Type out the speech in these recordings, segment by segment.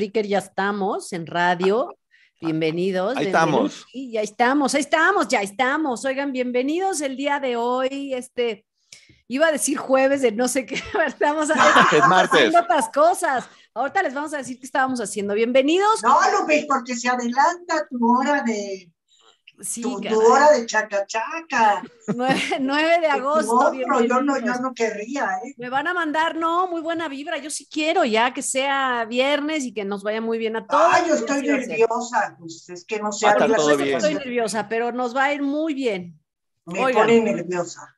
Ricker ya estamos, en radio. Bienvenidos. Ahí estamos. ya estamos, ahí estamos, ya estamos. Oigan, bienvenidos el día de hoy, este, iba a decir jueves de no sé qué, estamos, haciendo otras cosas. Ahorita les vamos a decir qué estábamos haciendo. Bienvenidos. No, Lupe, porque se adelanta tu hora de Sí, hora de chaca chaca. 9, de agosto. yo no, yo no querría, ¿eh? Me van a mandar, no, muy buena vibra. Yo sí quiero ya que sea viernes y que nos vaya muy bien a todos. Ay, yo estoy nerviosa, pues, es que no sé. Ah, estoy nerviosa, pero nos va a ir muy bien. Me pone nerviosa.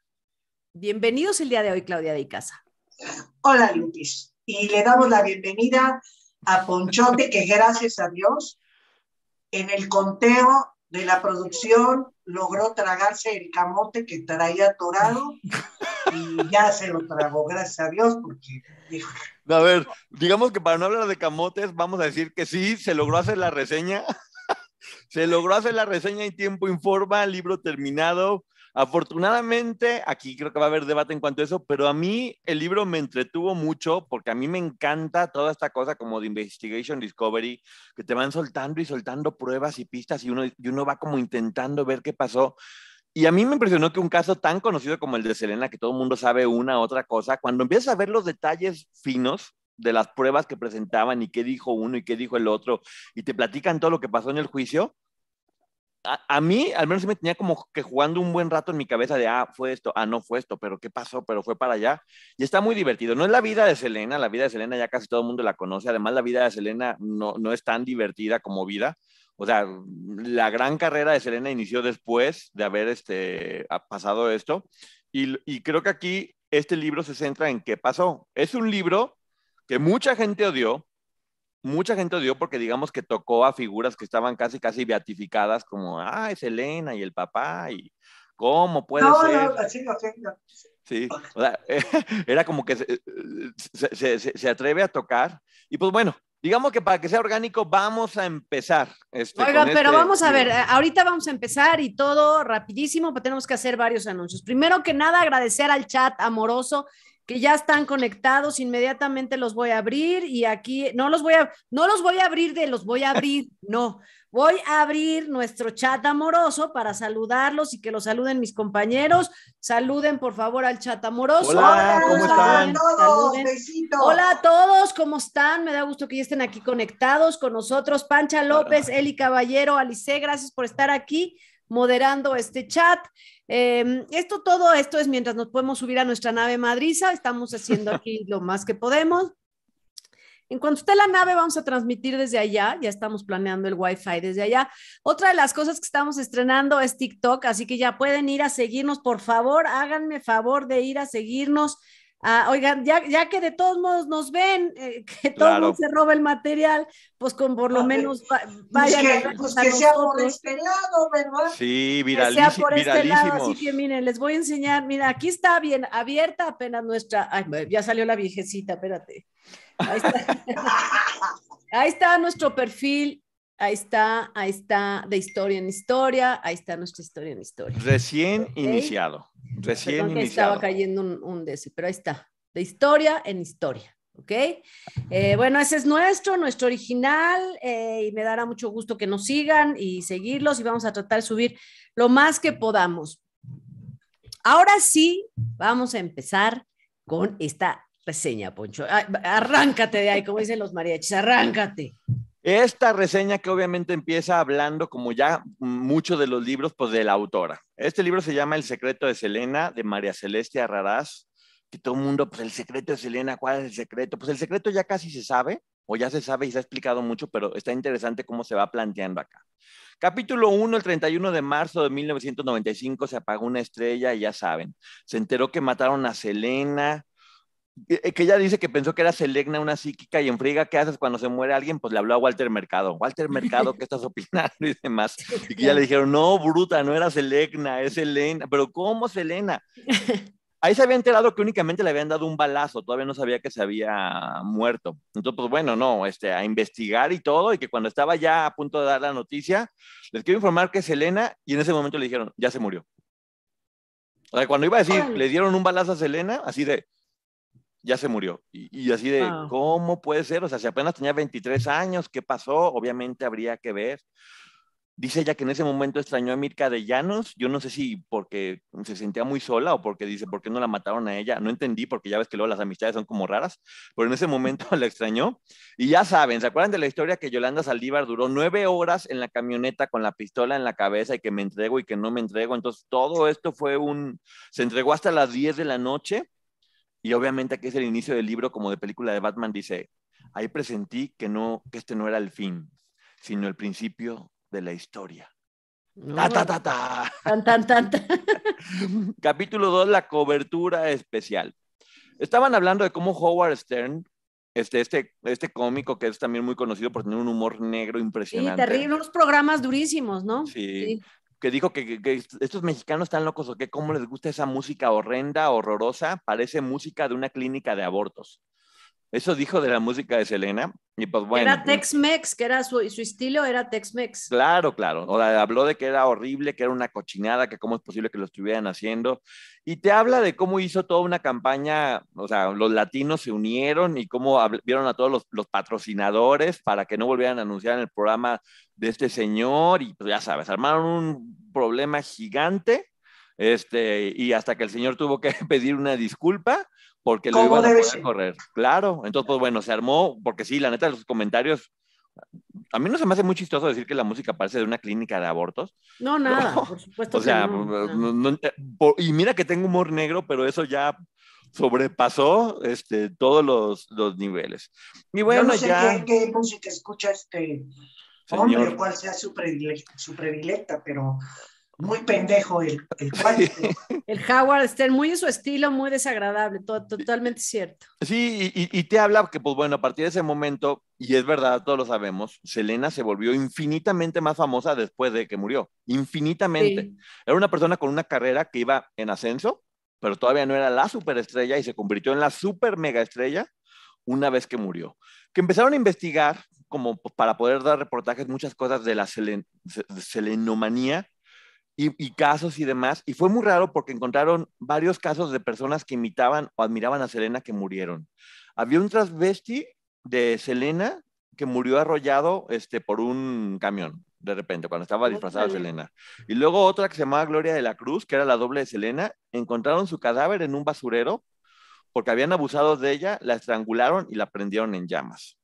Bienvenidos el día de hoy, Claudia de Casa. Hola, Lupis. Y le damos la bienvenida a Ponchote, que gracias a Dios en el conteo de la producción logró tragarse el camote que traía atorado y ya se lo tragó, gracias a Dios, porque... A ver, digamos que para no hablar de camotes, vamos a decir que sí, se logró hacer la reseña. Se logró hacer la reseña en tiempo informa, libro terminado, Afortunadamente, aquí creo que va a haber debate en cuanto a eso, pero a mí el libro me entretuvo mucho porque a mí me encanta toda esta cosa como de Investigation Discovery, que te van soltando y soltando pruebas y pistas y uno, y uno va como intentando ver qué pasó. Y a mí me impresionó que un caso tan conocido como el de Selena, que todo el mundo sabe una otra cosa, cuando empiezas a ver los detalles finos, de las pruebas que presentaban y qué dijo uno y qué dijo el otro, y te platican todo lo que pasó en el juicio, a, mí, al menos, me tenía como que jugando un buen rato en mi cabeza de, ah, fue esto, ah, no fue esto, pero ¿qué pasó? Pero fue para allá. Y está muy divertido. No es la vida de Selena, la vida de Selena ya casi todo el mundo la conoce. Además, la vida de Selena no, es tan divertida como vida. O sea, la gran carrera de Selena inició después de haber este, pasado esto. Y, y creo que aquí este libro se centra en qué pasó. Es un libro que mucha gente odió, mucha gente odió porque digamos que tocó a figuras que estaban casi, casi beatificadas, como, ah, es Elena y el papá, y cómo puede ser. así no, Sí, o sea, era como que eh, se, se, se, atreve a tocar. Y pues bueno, digamos que para que sea orgánico vamos a empezar. Este, Oiga, pero este vamos a ver, eh, ahorita vamos a empezar y todo rapidísimo, pero tenemos que hacer varios anuncios. Primero que nada, agradecer al chat amoroso que ya están conectados, inmediatamente los voy a abrir y aquí no los voy a no los voy a abrir de los voy a abrir, no. Voy a abrir nuestro chat amoroso para saludarlos y que los saluden mis compañeros. Saluden por favor al chat amoroso. Hola, ¿cómo están? Hola a todos, ¿cómo están? Me da gusto que ya estén aquí conectados con nosotros. Pancha López, Eli Caballero, Alice, gracias por estar aquí moderando este chat. Em, esto, todo esto es mientras nos podemos subir a nuestra nave madriza. Estamos haciendo aquí lo más que podemos. En cuanto esté la nave, vamos a transmitir desde allá. Ya estamos planeando el wifi desde allá. Otra de las cosas que estamos estrenando es TikTok, así que ya pueden ir a seguirnos. Por favor, háganme favor de ir a seguirnos Ah, oigan, ya, que de todos modos nos ven, eh, que todo el mundo se roba el material, pues con por lo ah, menos eh, vayan a pues que sea por este lado, ¿verdad? Sí, viralísimo. Que sea por este así que miren, les voy a enseñar, mira, aquí está bien abierta apenas nuestra, ay, ya salió la viejecita, espérate. Ahí está. Ahí está nuestro perfil Ahí está, ahí está de historia en historia, ahí está nuestra historia en historia. Recién iniciado, recién iniciado. estaba cayendo un, pero ahí está, de historia en historia. ¿ok? Eh, bueno, ese es nuestro, nuestro original, eh, y me dará mucho gusto que nos sigan y seguirlos y vamos a tratar de subir lo más que podamos. Ahora sí, vamos a empezar con esta reseña, Poncho. arráncate de ahí, como dicen los mariachis, arráncate. Esta reseña que obviamente empieza hablando, como ya muchos de los libros, pues de la autora. Este libro se llama El secreto de Selena, de María Celestia Raraz, que todo el mundo, pues el secreto de Selena, ¿cuál es el secreto? Pues el secreto ya casi se sabe, o ya se sabe y se ha explicado mucho, pero está interesante cómo se va planteando acá. Capítulo 1, el 31 de marzo de 1995, se apagó una estrella y ya saben, se enteró que mataron a Selena, eh, eh, que ella dice que pensó que era Selena una psíquica, y en ¿qué haces cuando se muere alguien? Pues le habló a Walter Mercado. Walter Mercado, ¿qué estás opinando? Y demás. Y que ya le dijeron, no, bruta, no era Selena, es Elena. Pero ¿cómo Selena? Ahí se había enterado que únicamente le habían dado un balazo, todavía no sabía que se había muerto. Entonces, pues bueno, no, este, a investigar y todo, y que cuando estaba ya a punto de dar la noticia, les quiero informar que es y en ese momento le dijeron, ya se murió. O sea, cuando iba a decir, le dieron un balazo a Selena, así de, ya se murió. Y, así de, ah. ¿cómo puede ser? O sea, si apenas tenía 23 años, ¿qué pasó? Obviamente habría que ver. Dice ella que en ese momento extrañó a Mirka de Llanos. Yo no sé si porque se sentía muy sola o porque dice, ¿por qué no la mataron a ella? No entendí, porque ya ves que luego las amistades son como raras, pero en ese momento la extrañó. Y ya saben, ¿se acuerdan de la historia que Yolanda Saldívar duró nueve horas en la camioneta con la pistola en la cabeza y que me entrego y que no me entrego? Entonces todo esto fue un... Se entregó hasta las 10 de la noche y obviamente aquí es el inicio del libro, como de película de Batman, dice, ahí presentí que, no, que este no era el fin, sino el principio de la historia. Ta, ta, Capítulo 2, la cobertura especial. Estaban hablando de cómo Howard Stern, este, este, este cómico que es también muy conocido por tener un humor negro impresionante. Sí, terrible, unos programas durísimos, ¿no? sí que dijo que, estos mexicanos están locos o que cómo les gusta esa música horrenda, horrorosa, parece música de una clínica de abortos. Eso dijo de la música de Selena y pues bueno. Era pues Tex-Mex, que era su, su estilo era Tex-Mex. Claro, claro. O habló de que era horrible, que era una cochinada, que cómo es posible que lo estuvieran haciendo. Y te habla de cómo hizo toda una campaña, o sea, los latinos se unieron y cómo vieron a todos los patrocinadores para que no volvieran a anunciar en el programa de este señor y pues ya sabes, armaron un problema gigante. Este, y hasta que el señor tuvo que pedir una disculpa porque lo iba a poder correr. Claro, entonces, pues bueno, se armó, porque sí, la neta, los comentarios a mí no se me hace muy chistoso decir que la música parece de una clínica de abortos. No, nada, por supuesto. O sea, pues, eh, y mira que tengo humor negro, pero eso ya sobrepasó este, todos los, los niveles. Y bueno, Yo no sé qué, música escucha este Hombre, cual sea su predilecta, pero muy pendejo el, el Howard está muy en su estilo, muy desagradable, totalmente cierto. Sí, y, y, te habla que, pues bueno, a partir de ese momento, y es verdad, todos lo sabemos, Selena se volvió infinitamente más famosa después de que murió, infinitamente. Era una persona con una carrera que iba en ascenso, pero todavía no era la superestrella y se convirtió en la super mega estrella una vez que murió. Que empezaron a investigar como para poder dar reportajes muchas cosas de la selenomanía y, casos y demás. Y fue muy raro porque encontraron varios casos de personas que imitaban o admiraban a Selena que murieron. Había un transvesti de Selena que murió arrollado este, por un camión de repente, cuando estaba disfrazada de Selena. Y luego otra que se llamaba Gloria de la Cruz, que era la doble de Selena, encontraron su cadáver en un basurero porque habían abusado de ella, la estrangularon y la prendieron en llamas.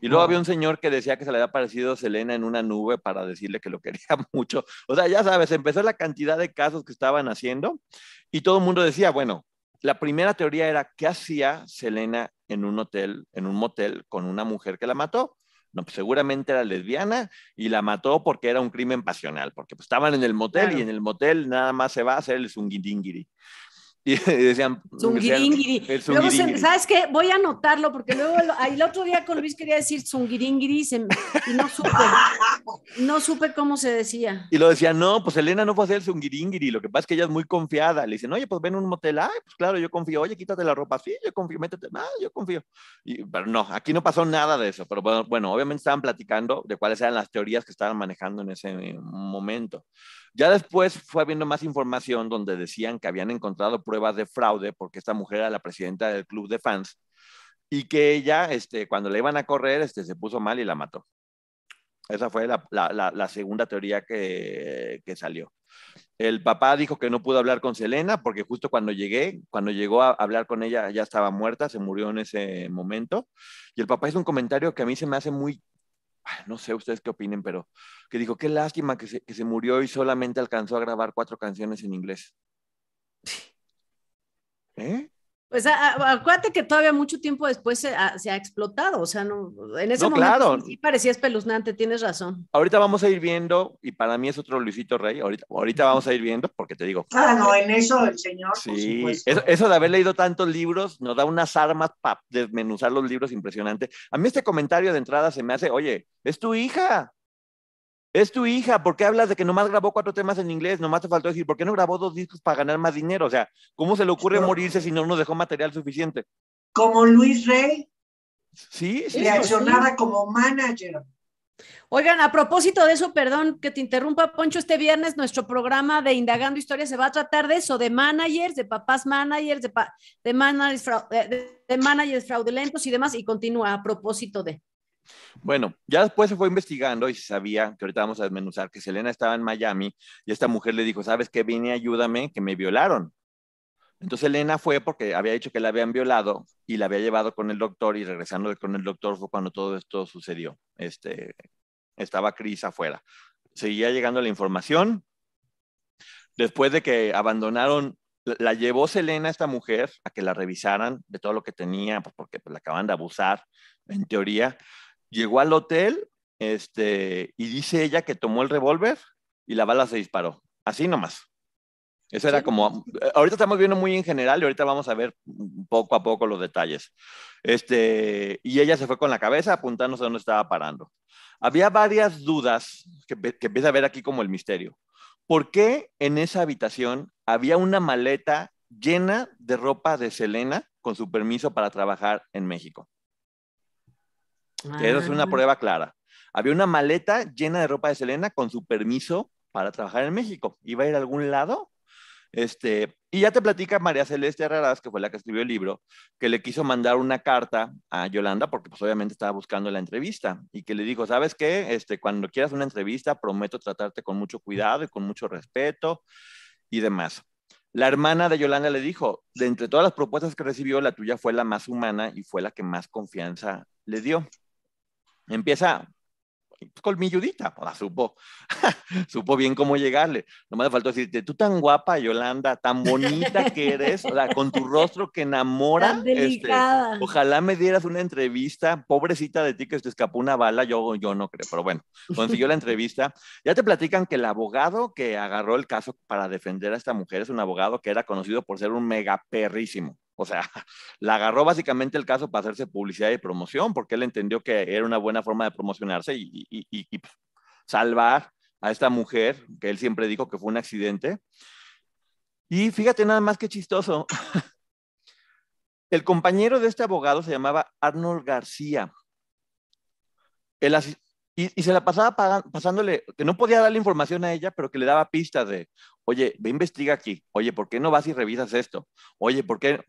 Y luego había un señor que decía que se le había aparecido Selena en una nube para decirle que lo quería mucho. O sea, ya sabes, empezó la cantidad de casos que estaban haciendo y todo el mundo decía, bueno, la primera teoría era, ¿qué hacía Selena en un hotel, en un motel con una mujer que la mató? No, pues seguramente era lesbiana y la mató porque era un crimen pasional, porque pues, estaban en el motel y en el motel nada más se va a hacer el zunguidinguiri. Y, decían... ¿sabes qué? Voy a anotarlo porque luego el, el otro día con Luis quería decir zungiringiri y, no supe. no supe cómo se decía. Y lo decía, no, pues Elena no fue a hacer el zungiringiri. Lo que pasa es que ella es muy confiada. Le dicen, oye, pues ven a un motel. ah, pues claro, yo confío. Oye, quítate la ropa. Sí, yo confío. Métete. Ah, yo confío. Y, pero no, aquí no pasó nada de eso. Pero bueno, bueno, obviamente estaban platicando de cuáles eran las teorías que estaban manejando en ese momento. Ya después fue habiendo más información donde decían que habían encontrado pruebas de fraude porque esta mujer era la presidenta del club de fans y que ella, este, cuando le iban a correr, este, se puso mal y la mató. Esa fue la, segunda teoría que, que, salió. El papá dijo que no pudo hablar con Selena porque justo cuando llegué, cuando llegó a hablar con ella, ya estaba muerta, se murió en ese momento. Y el papá hizo un comentario que a mí se me hace muy Ah, no sé ustedes qué opinen, pero que dijo, qué lástima que se, que se murió y solamente alcanzó a grabar cuatro canciones en inglés. ¿Eh? Pues acuérdate que todavía mucho tiempo después se ha, se ha explotado, o sea, no, en ese momento sí parecía espeluznante, tienes razón. Ahorita vamos a ir viendo, y para mí es otro Luisito Rey, ahorita, ahorita vamos a ir viendo, porque te digo. Ah, no, en eso el señor. Sí, eso, eso, de haber leído tantos libros nos da unas armas para desmenuzar los libros impresionante. A mí este comentario de entrada se me hace, oye, es tu hija, es tu hija, ¿por qué hablas de que nomás grabó cuatro temas en inglés? Nomás te faltó decir, ¿por qué no grabó dos discos para ganar más dinero? O sea, ¿cómo se le ocurre morirse si no nos dejó material suficiente? Como Luis Rey. Sí, sí. Reaccionaba pues como manager. Oigan, a propósito de eso, perdón que te interrumpa, Poncho, este viernes nuestro programa de Indagando historias se va a tratar de eso, de managers, de papás managers, de managers fraudulentos y demás, y continúa a propósito de... Bueno, ya después se fue investigando y se sabía que ahorita vamos a desmenuzar que Selena estaba en Miami y esta mujer le dijo, sabes que vine, ayúdame, que me violaron. Entonces Elena fue porque había dicho que la habían violado y la había llevado con el doctor y regresando con el doctor fue cuando todo esto sucedió. Este, estaba Cris afuera. Seguía llegando la información. Después de que abandonaron, la, llevó Selena, esta mujer, a que la revisaran de todo lo que tenía, pues, porque pues, la acaban de abusar, en teoría. Llegó al hotel este, y dice ella que tomó el revólver y la bala se disparó. Así nomás. Eso era como, eh, ahorita estamos viendo muy en general y ahorita vamos a ver poco a poco los detalles. Este, y ella se fue con la cabeza apuntando a dónde estaba parando. Había varias dudas que, que empieza a ver aquí como el misterio. ¿Por qué en esa habitación había una maleta llena de ropa de Selena con su permiso para trabajar en México? es una ah. prueba clara. Había una maleta llena de ropa de Selena con su permiso para trabajar en México. Iba a ir a algún lado. Este, y ya te platica María Celeste Herreras, que fue la que escribió el libro, que le quiso mandar una carta a Yolanda porque pues obviamente estaba buscando la entrevista y que le dijo, ¿sabes qué? Este, cuando quieras una entrevista prometo tratarte con mucho cuidado y con mucho respeto y demás. La hermana de Yolanda le dijo, de entre todas las propuestas que recibió, la tuya fue la más humana y fue la que más confianza le dio empieza colmilludita, la supo, supo bien cómo llegarle. No le faltó decirte, tú tan guapa, Yolanda, tan bonita que eres, con tu rostro que enamora. Este, ojalá me dieras una entrevista, pobrecita de ti que te escapó una bala, yo, yo no creo, pero bueno, consiguió la entrevista. Ya te platican que el abogado que agarró el caso para defender a esta mujer es un abogado que era conocido por ser un mega perrísimo. O sea, la agarró básicamente el caso para hacerse publicidad y promoción, porque él entendió que era una buena forma de promocionarse y, pues, salvar a esta mujer, que él siempre dijo que fue un accidente. Y fíjate nada más que chistoso. El compañero de este abogado se llamaba Arnold García. y, se la pasaba pasándole, que no podía darle información a ella, pero que le daba pistas de, oye, ve investiga aquí, oye, ¿por qué no vas y revisas esto? Oye, ¿por qué?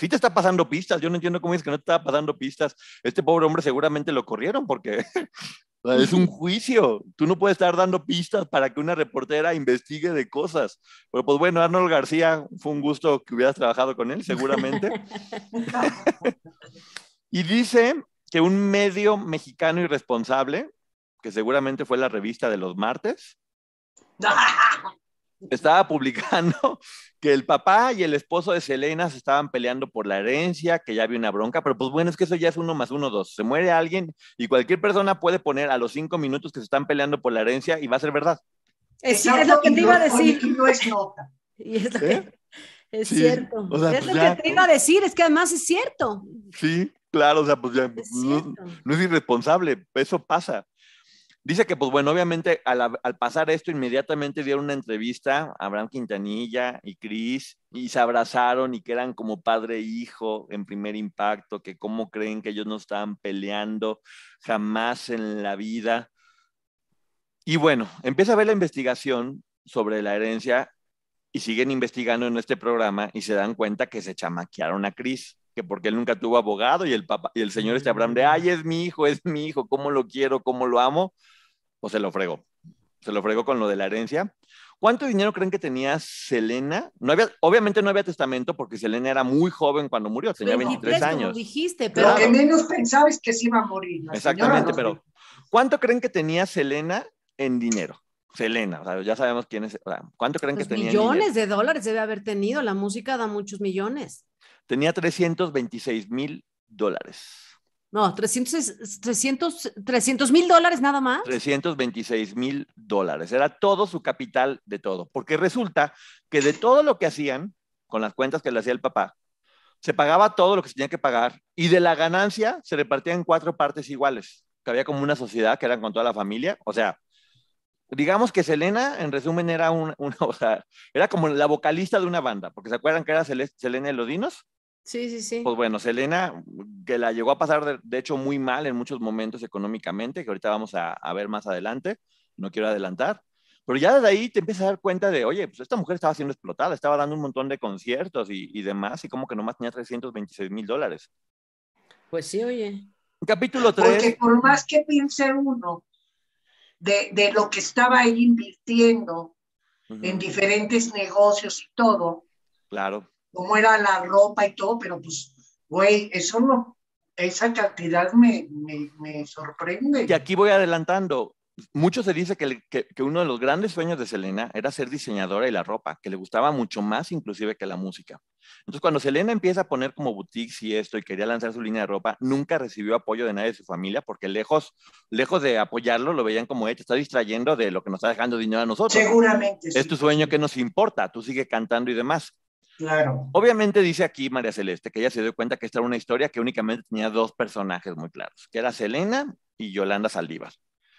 sí te está pasando pistas. Yo no entiendo cómo es que no te está pasando pistas. Este pobre hombre seguramente lo corrieron porque es un juicio. Tú no puedes estar dando pistas para que una reportera investigue de cosas. Pero pues bueno, Arnold García, fue un gusto que hubieras trabajado con él, seguramente. y dice que un medio mexicano irresponsable, que seguramente fue la revista de los martes, estaba publicando que el papá y el esposo de Selena se estaban peleando por la herencia, que ya había una bronca, pero pues bueno, es que eso ya es uno más uno, dos. Se muere alguien y cualquier persona puede poner a los cinco minutos que se están peleando por la herencia y va a ser verdad. Es, es lo que te iba a decir. No es nota. Y es ¿Eh? cierto. es pues lo que te iba a decir, es que además es cierto. Sí, claro, o sea, pues no es irresponsable, eso pasa. Dice que, pues bueno, obviamente al, pasar esto, inmediatamente dieron una entrevista a Abraham Quintanilla y Cris y se abrazaron y que eran como padre e hijo en primer impacto, que cómo creen que ellos no estaban peleando jamás en la vida. Y bueno, empieza a ver la investigación sobre la herencia y siguen investigando en este programa y se dan cuenta que se chamaquearon a Cris porque él nunca tuvo abogado y el, papá, y el señor este Abraham de, ay, es mi hijo, es mi hijo, cómo lo quiero, cómo lo amo, o se lo fregó. Se lo fregó con lo de la herencia. ¿Cuánto dinero creen que tenía Selena? No había, obviamente no había testamento porque Selena era muy joven cuando murió, tenía 23, años. dijiste, pero... Lo que menos pensabas que se iba a morir. Exactamente, pero ¿cuánto creen que tenía Selena en dinero? Selena, o sea, ya sabemos quién es. ¿Cuánto creen que pues tenía? Millones de dólares debe haber tenido. La música da muchos millones tenía 326 mil dólares. No, 300, mil dólares nada más. 326 mil dólares. Era todo su capital de todo. Porque resulta que de todo lo que hacían, con las cuentas que le hacía el papá, se pagaba todo lo que se tenía que pagar y de la ganancia se repartía en cuatro partes iguales. Que había como una sociedad que eran con toda la familia. O sea, digamos que Selena, en resumen, era era como la vocalista de una banda, porque se acuerdan que era Selena y los Dinos, Sí, sí, sí. Pues bueno, Selena, que la llegó a pasar de, hecho muy mal en muchos momentos económicamente, que ahorita vamos a, ver más adelante, no quiero adelantar, pero ya desde ahí te empiezas a dar cuenta de, oye, pues esta mujer estaba siendo explotada, estaba dando un montón de conciertos y, demás, y como que nomás tenía 326 mil dólares. Pues sí, oye. Capítulo 3. Porque por más que piense uno de, lo que estaba ahí invirtiendo en diferentes negocios y todo, claro cómo era la ropa y todo, pero pues, güey, eso no, esa cantidad me, me, sorprende. Y aquí voy adelantando, mucho se dice que, uno de los grandes sueños de Selena era ser diseñadora y la ropa, que le gustaba mucho más inclusive que la música. Entonces, cuando Selena empieza a poner como boutiques y esto y quería lanzar su línea de ropa, nunca recibió apoyo de nadie de su familia porque lejos, lejos de apoyarlo, lo veían como, hecho, está distrayendo de lo que nos está dejando dinero a nosotros. Seguramente. Es tu sueño que nos importa, tú sigues cantando y demás. Claro. Obviamente dice aquí María Celeste que ella se dio cuenta que esta era una historia que únicamente tenía dos personajes muy claros, que era Selena y Yolanda Saldívar.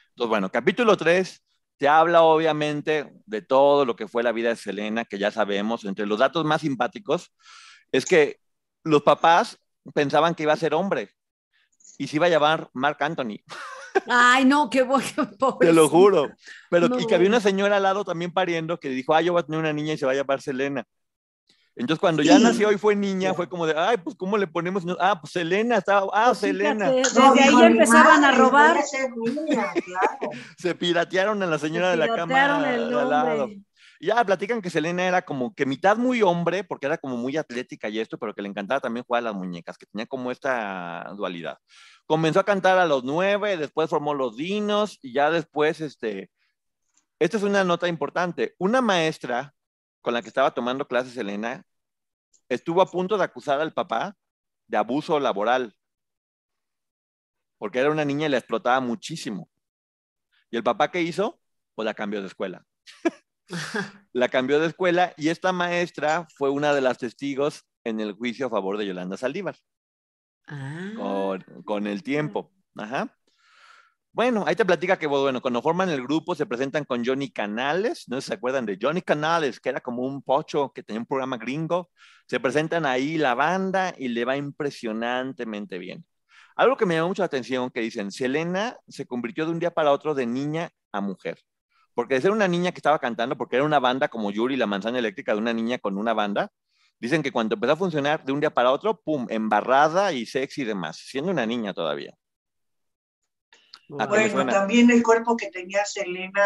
Entonces, bueno, capítulo 3 te habla obviamente de todo lo que fue la vida de Selena, que ya sabemos. Entre los datos más simpáticos es que los papás pensaban que iba a ser hombre y se iba a llamar Mark Anthony. Ay, no, qué, Te lo juro. Pero y que había una señora al lado también pariendo que dijo, ay yo voy a tener una niña y se va a llamar Selena. Entonces, cuando ya nació y fue niña, fue como de, ay, pues, ¿cómo le ponemos? Ah, pues Selena estaba, ah, Selena. Pues, pues, desde ahí empezaban a robar. Se piratearon a la señora de la cámara. ya platican que Selena era como que mitad muy hombre, porque era como muy atlética y esto, pero que le encantaba también jugar a las muñecas, que tenía como esta dualidad. Comenzó a cantar a los nueve, después formó los dinos y ya después, este, esta es una nota importante, una maestra con la que estaba tomando clases Elena estuvo a punto de acusar al papá de abuso laboral, porque era una niña y la explotaba muchísimo. ¿Y el papá qué hizo? Pues la cambió de escuela. la cambió de escuela y esta maestra fue una de las testigos en el juicio a favor de Yolanda Saldívar. Ah. Con, con, el tiempo. Ajá. Bueno, ahí te platica que bueno, cuando forman el grupo se presentan con Johnny Canales, no se acuerdan de Johnny Canales, que era como un pocho que tenía un programa gringo. Se presentan ahí la banda y le va impresionantemente bien. Algo que me llama mucho la atención que dicen, Selena se convirtió de un día para otro de niña a mujer. Porque de ser una niña que estaba cantando, porque era una banda como Yuri, la manzana eléctrica de una niña con una banda, dicen que cuando empezó a funcionar de un día para otro, pum, embarrada y sexy y demás, siendo una niña todavía. Ah, bueno, también el cuerpo que tenía Selena.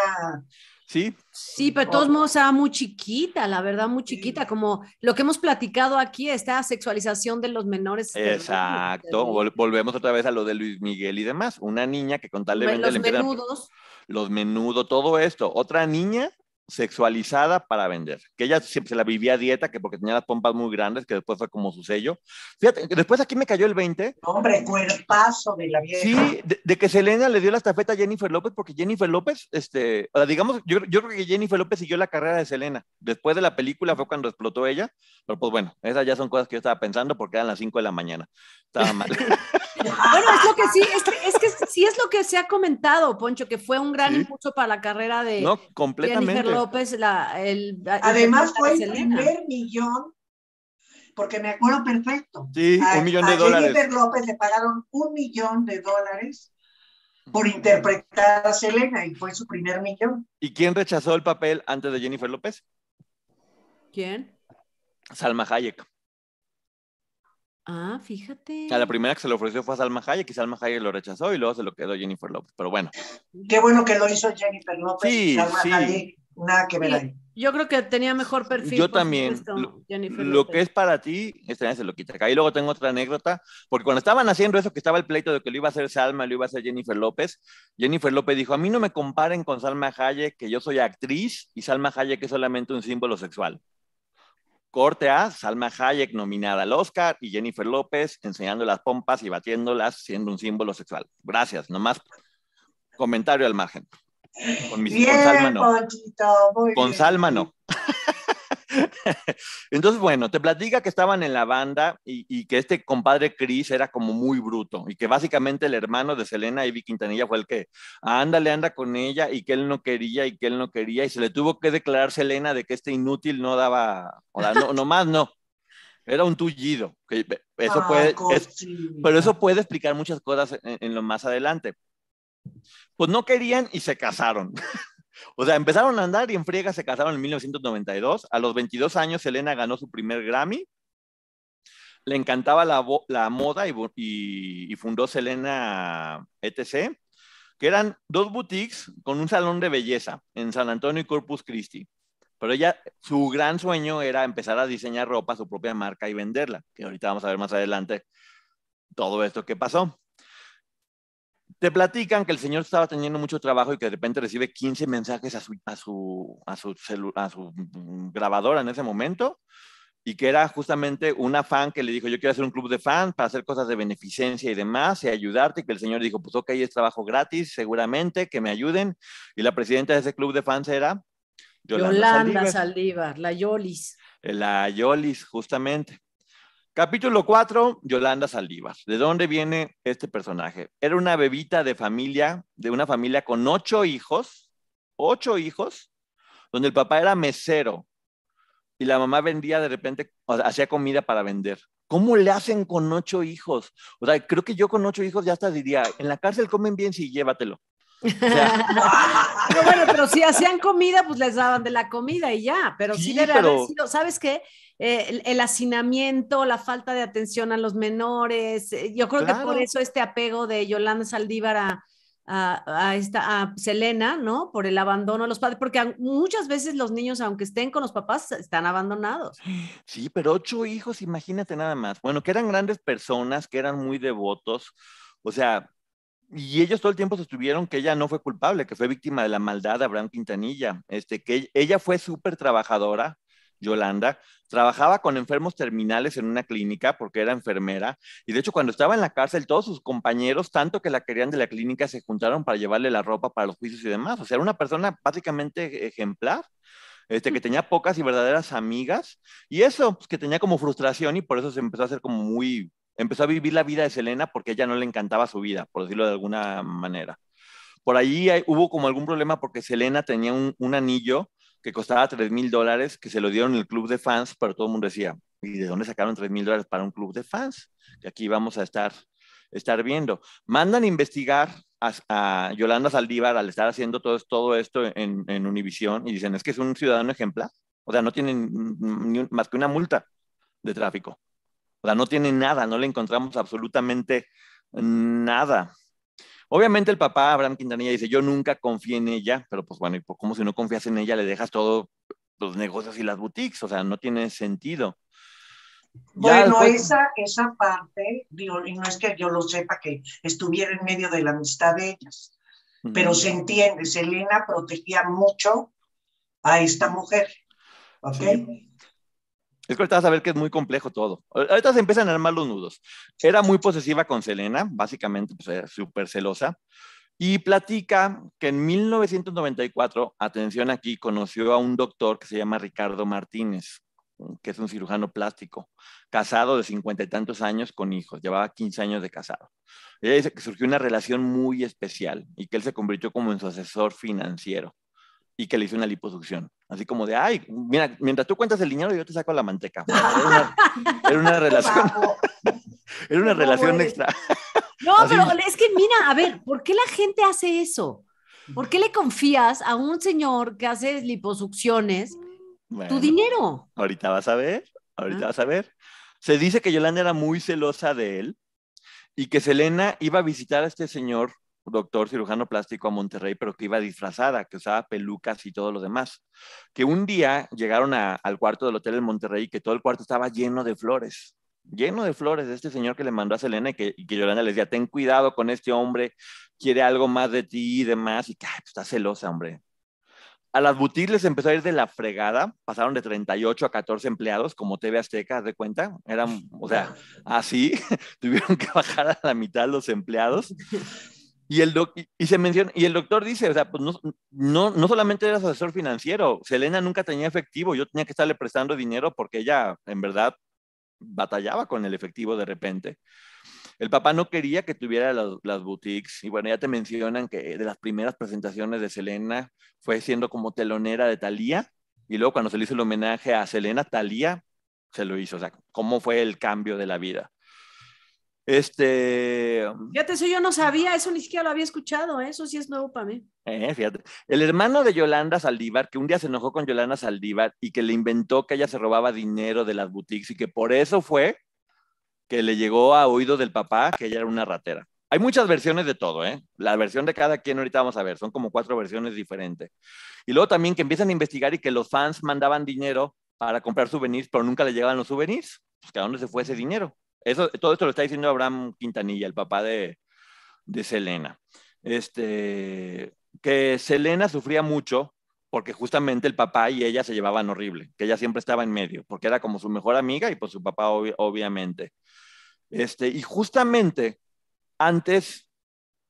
Sí. Sí, pero de todos modos estaba muy chiquita, la verdad, muy chiquita, como lo que hemos platicado aquí, esta sexualización de los menores. Exacto, volvemos otra vez a lo de Luis Miguel y demás, una niña que con tal de... los menudos. los menudo, todo esto, otra niña sexualizada para vender. Que ella siempre se la vivía a dieta, que porque tenía las pompas muy grandes, que después fue como su sello. Fíjate, después aquí me cayó el 20. Hombre, cuerpazo de la vieja. Sí, de, que Selena le dio la estafeta a Jennifer López, porque Jennifer López, este, digamos, yo, yo, creo que Jennifer López siguió la carrera de Selena. Después de la película fue cuando explotó ella, pero pues bueno, esas ya son cosas que yo estaba pensando porque eran las 5 de la mañana. Estaba mal. bueno, es lo que sí, es que, sí es lo que se ha comentado, Poncho, que fue un gran impulso para la carrera de No, completamente. López, la, el, además fue el primer millón, porque me acuerdo perfecto. Sí, un millón de dólares. Jennifer López le pagaron un millón de dólares por interpretar a Selena y fue su primer millón. ¿Y quién rechazó el papel antes de Jennifer López? ¿Quién? Salma Hayek. Ah, fíjate. A la primera que se lo ofreció fue a Salma Hayek y Salma Hayek lo rechazó y luego se lo quedó Jennifer López, pero bueno. Qué bueno que lo hizo Jennifer López sí, y Salma Hayek, nada que ver ahí. Yo creo que tenía mejor perfil. Yo también. Lo, que es para ti, este año se lo quita. Acá. Y luego tengo otra anécdota, porque cuando estaban haciendo eso, que estaba el pleito de que lo iba a hacer Salma, lo iba a hacer Jennifer López, Jennifer López dijo, a mí no me comparen con Salma Hayek, que yo soy actriz, y Salma Hayek es solamente un símbolo sexual. Corte a Salma Hayek nominada al Oscar y Jennifer López enseñando las pompas y batiéndolas siendo un símbolo sexual. Gracias, nomás comentario al margen. Con, Salma no. Entonces, bueno, te platica que estaban en la banda y, que este compadre Chris era como muy bruto y que básicamente el hermano de Selena, Ivy Quintanilla, fue el que, ándale, anda con ella y que él no quería y que él no quería y se le tuvo que declarar Selena de que este inútil no daba, o no, nomás no. Era un tullido. eso ah, puede, pero eso puede explicar muchas cosas en lo más adelante. Pues no querían y se casaron. O sea, empezaron a andar y en friega se casaron en 1992. A los 22 años, Selena ganó su primer Grammy. Le encantaba la, moda y, fundó Selena ETC, que eran dos boutiques con un salón de belleza en San Antonio y Corpus Christi. Pero ella, su gran sueño era empezar a diseñar ropa, su propia marca y venderla, que ahorita vamos a ver más adelante todo esto que pasó te platican que el señor estaba teniendo mucho trabajo y que de repente recibe 15 mensajes a su, a su, a grabadora en ese momento y que era justamente una fan que le dijo, yo quiero hacer un club de fans para hacer cosas de beneficencia y demás y ayudarte, y que el señor dijo, pues ok, es trabajo gratis, seguramente, que me ayuden. Y la presidenta de ese club de fans era Yolanda, Saldívar, la Yolis. La Yolis, justamente. Capítulo 4, Yolanda Salivas. ¿De dónde viene este personaje? Era una bebita de familia, de una familia con ocho hijos, ocho hijos, donde el papá era mesero y la mamá vendía de repente, hacía comida para vender. ¿Cómo le hacen con ocho hijos? O sea, creo que yo con ocho hijos ya hasta diría, en la cárcel comen bien, sí, llévatelo pero bueno, pero si hacían comida, pues les daban de la comida y ya. Pero sí, sí debe ¿sabes qué? Eh, el, hacinamiento, la falta de atención a los menores. Eh, yo creo que por eso este apego de Yolanda Saldívar a, esta Selena, ¿no? Por el abandono a los padres, porque muchas veces los niños, aunque estén con los papás, están abandonados. Sí, pero ocho hijos, imagínate nada más. Bueno, que eran grandes personas, que eran muy devotos. O sea, y ellos todo el tiempo sostuvieron que ella no fue culpable, que fue víctima de la maldad de Abraham Quintanilla, este, que ella fue súper trabajadora, Yolanda, trabajaba con enfermos terminales en una clínica porque era enfermera y de hecho cuando estaba en la cárcel todos sus compañeros, tanto que la querían de la clínica, se juntaron para llevarle la ropa para los juicios y demás. O sea, era una persona prácticamente e, ejemplar. Este, que tenía pocas y verdaderas amigas, y eso, pues, que tenía como frustración y por eso se empezó a hacer como muy empezó a vivir la vida de Selena porque a ella no le encantaba su vida, por decirlo de alguna manera. Por allí hubo como algún problema porque Selena tenía un, anillo que costaba 3 mil dólares, que se lo dieron el club de fans, pero todo el mundo decía, ¿y de dónde sacaron 3 mil dólares para un club de fans? Que aquí vamos a estar, estar viendo. Mandan investigar a, Yolanda Saldívar al estar haciendo todo, esto en, en Univisión y dicen, es que es un ciudadano ejemplar. O sea, no tienen más que una multa de tráfico. O sea, no tiene nada, no le encontramos absolutamente nada. Obviamente el papá, Abraham Quintanilla, dice, yo nunca confié en ella, pero pues bueno, como si no confías en ella, le dejas todos los negocios y las boutiques, o sea, no tiene sentido. bueno, esa, parte, y no es que yo lo sepa que estuviera en medio de la amistad de ellas, pero se entiende, Selena protegía mucho a esta mujer, ¿ok? Es que ahorita vas a ver que es muy complejo todo. Ahorita se empiezan a armar los nudos. Era muy posesiva con Selena, básicamente, pues súper celosa. Y platica que en 1994, atención aquí, conoció a un doctor que se llama Ricardo Martínez, que es un cirujano plástico, casado de cincuenta y tantos años con hijos, llevaba 15 años de casado. Ella dice que surgió una relación muy especial y que él se convirtió como en su asesor financiero y que le hizo una liposucción. Así como de, ay, mira, mientras tú cuentas el dinero, yo te saco la manteca. Era una, relación. era una relación extra. No, pero es que mira, a ver, ¿por qué la gente hace eso? ¿Por qué le confías a un señor que hace liposucciones tu dinero? Ahorita vas a ver, ahorita ah. vas a ver. Se dice que Yolanda era muy celosa de él y que Selena iba a visitar a este señor doctor cirujano plástico a Monterrey, pero que iba disfrazada, que usaba pelucas y todo lo demás. Que un día llegaron al cuarto del hotel en Monterrey, Y que todo el cuarto estaba lleno de flores, lleno de flores de este señor que le mandó a Selena y que, que Yolanda les decía, ten cuidado con este hombre, quiere algo más de ti y demás, y que pues, está celosa, hombre. A las boutiques les empezó a ir de la fregada, pasaron de 38 a 14 empleados, como TV Azteca, de cuenta? Eran, o sea, así, tuvieron que bajar a la mitad los empleados. Y el, y, se menciona, y el doctor dice, pues, no, no, solamente era asesor financiero, Selena nunca tenía efectivo, yo tenía que estarle prestando dinero porque ella en verdad batallaba con el efectivo de repente. El papá no quería que tuviera las, boutiques y bueno, ya te mencionan que de las primeras presentaciones de Selena fue siendo como telonera de Talía y luego cuando se le hizo el homenaje a Selena, Talía se lo hizo, o sea, cómo fue el cambio de la vida. Este. Um, fíjate, eso yo no sabía, eso ni siquiera lo había escuchado, ¿eh? eso sí es nuevo para mí. Eh, fíjate. El hermano de Yolanda Saldívar, que un día se enojó con Yolanda Saldívar y que le inventó que ella se robaba dinero de las boutiques y que por eso fue que le llegó a oído del papá que ella era una ratera. Hay muchas versiones de todo, ¿eh? La versión de cada quien ahorita vamos a ver, son como cuatro versiones diferentes. Y luego también que empiezan a investigar y que los fans mandaban dinero para comprar souvenirs, pero nunca le llegaban los souvenirs. Pues, ¿A dónde se fue ese dinero? todo esto lo está diciendo Abraham Quintanilla, el papá de, Selena. Este, que Selena sufría mucho porque justamente el papá y ella se llevaban horrible, que ella siempre estaba en medio, porque era como su mejor amiga y pues su papá obviamente. Este, y justamente antes,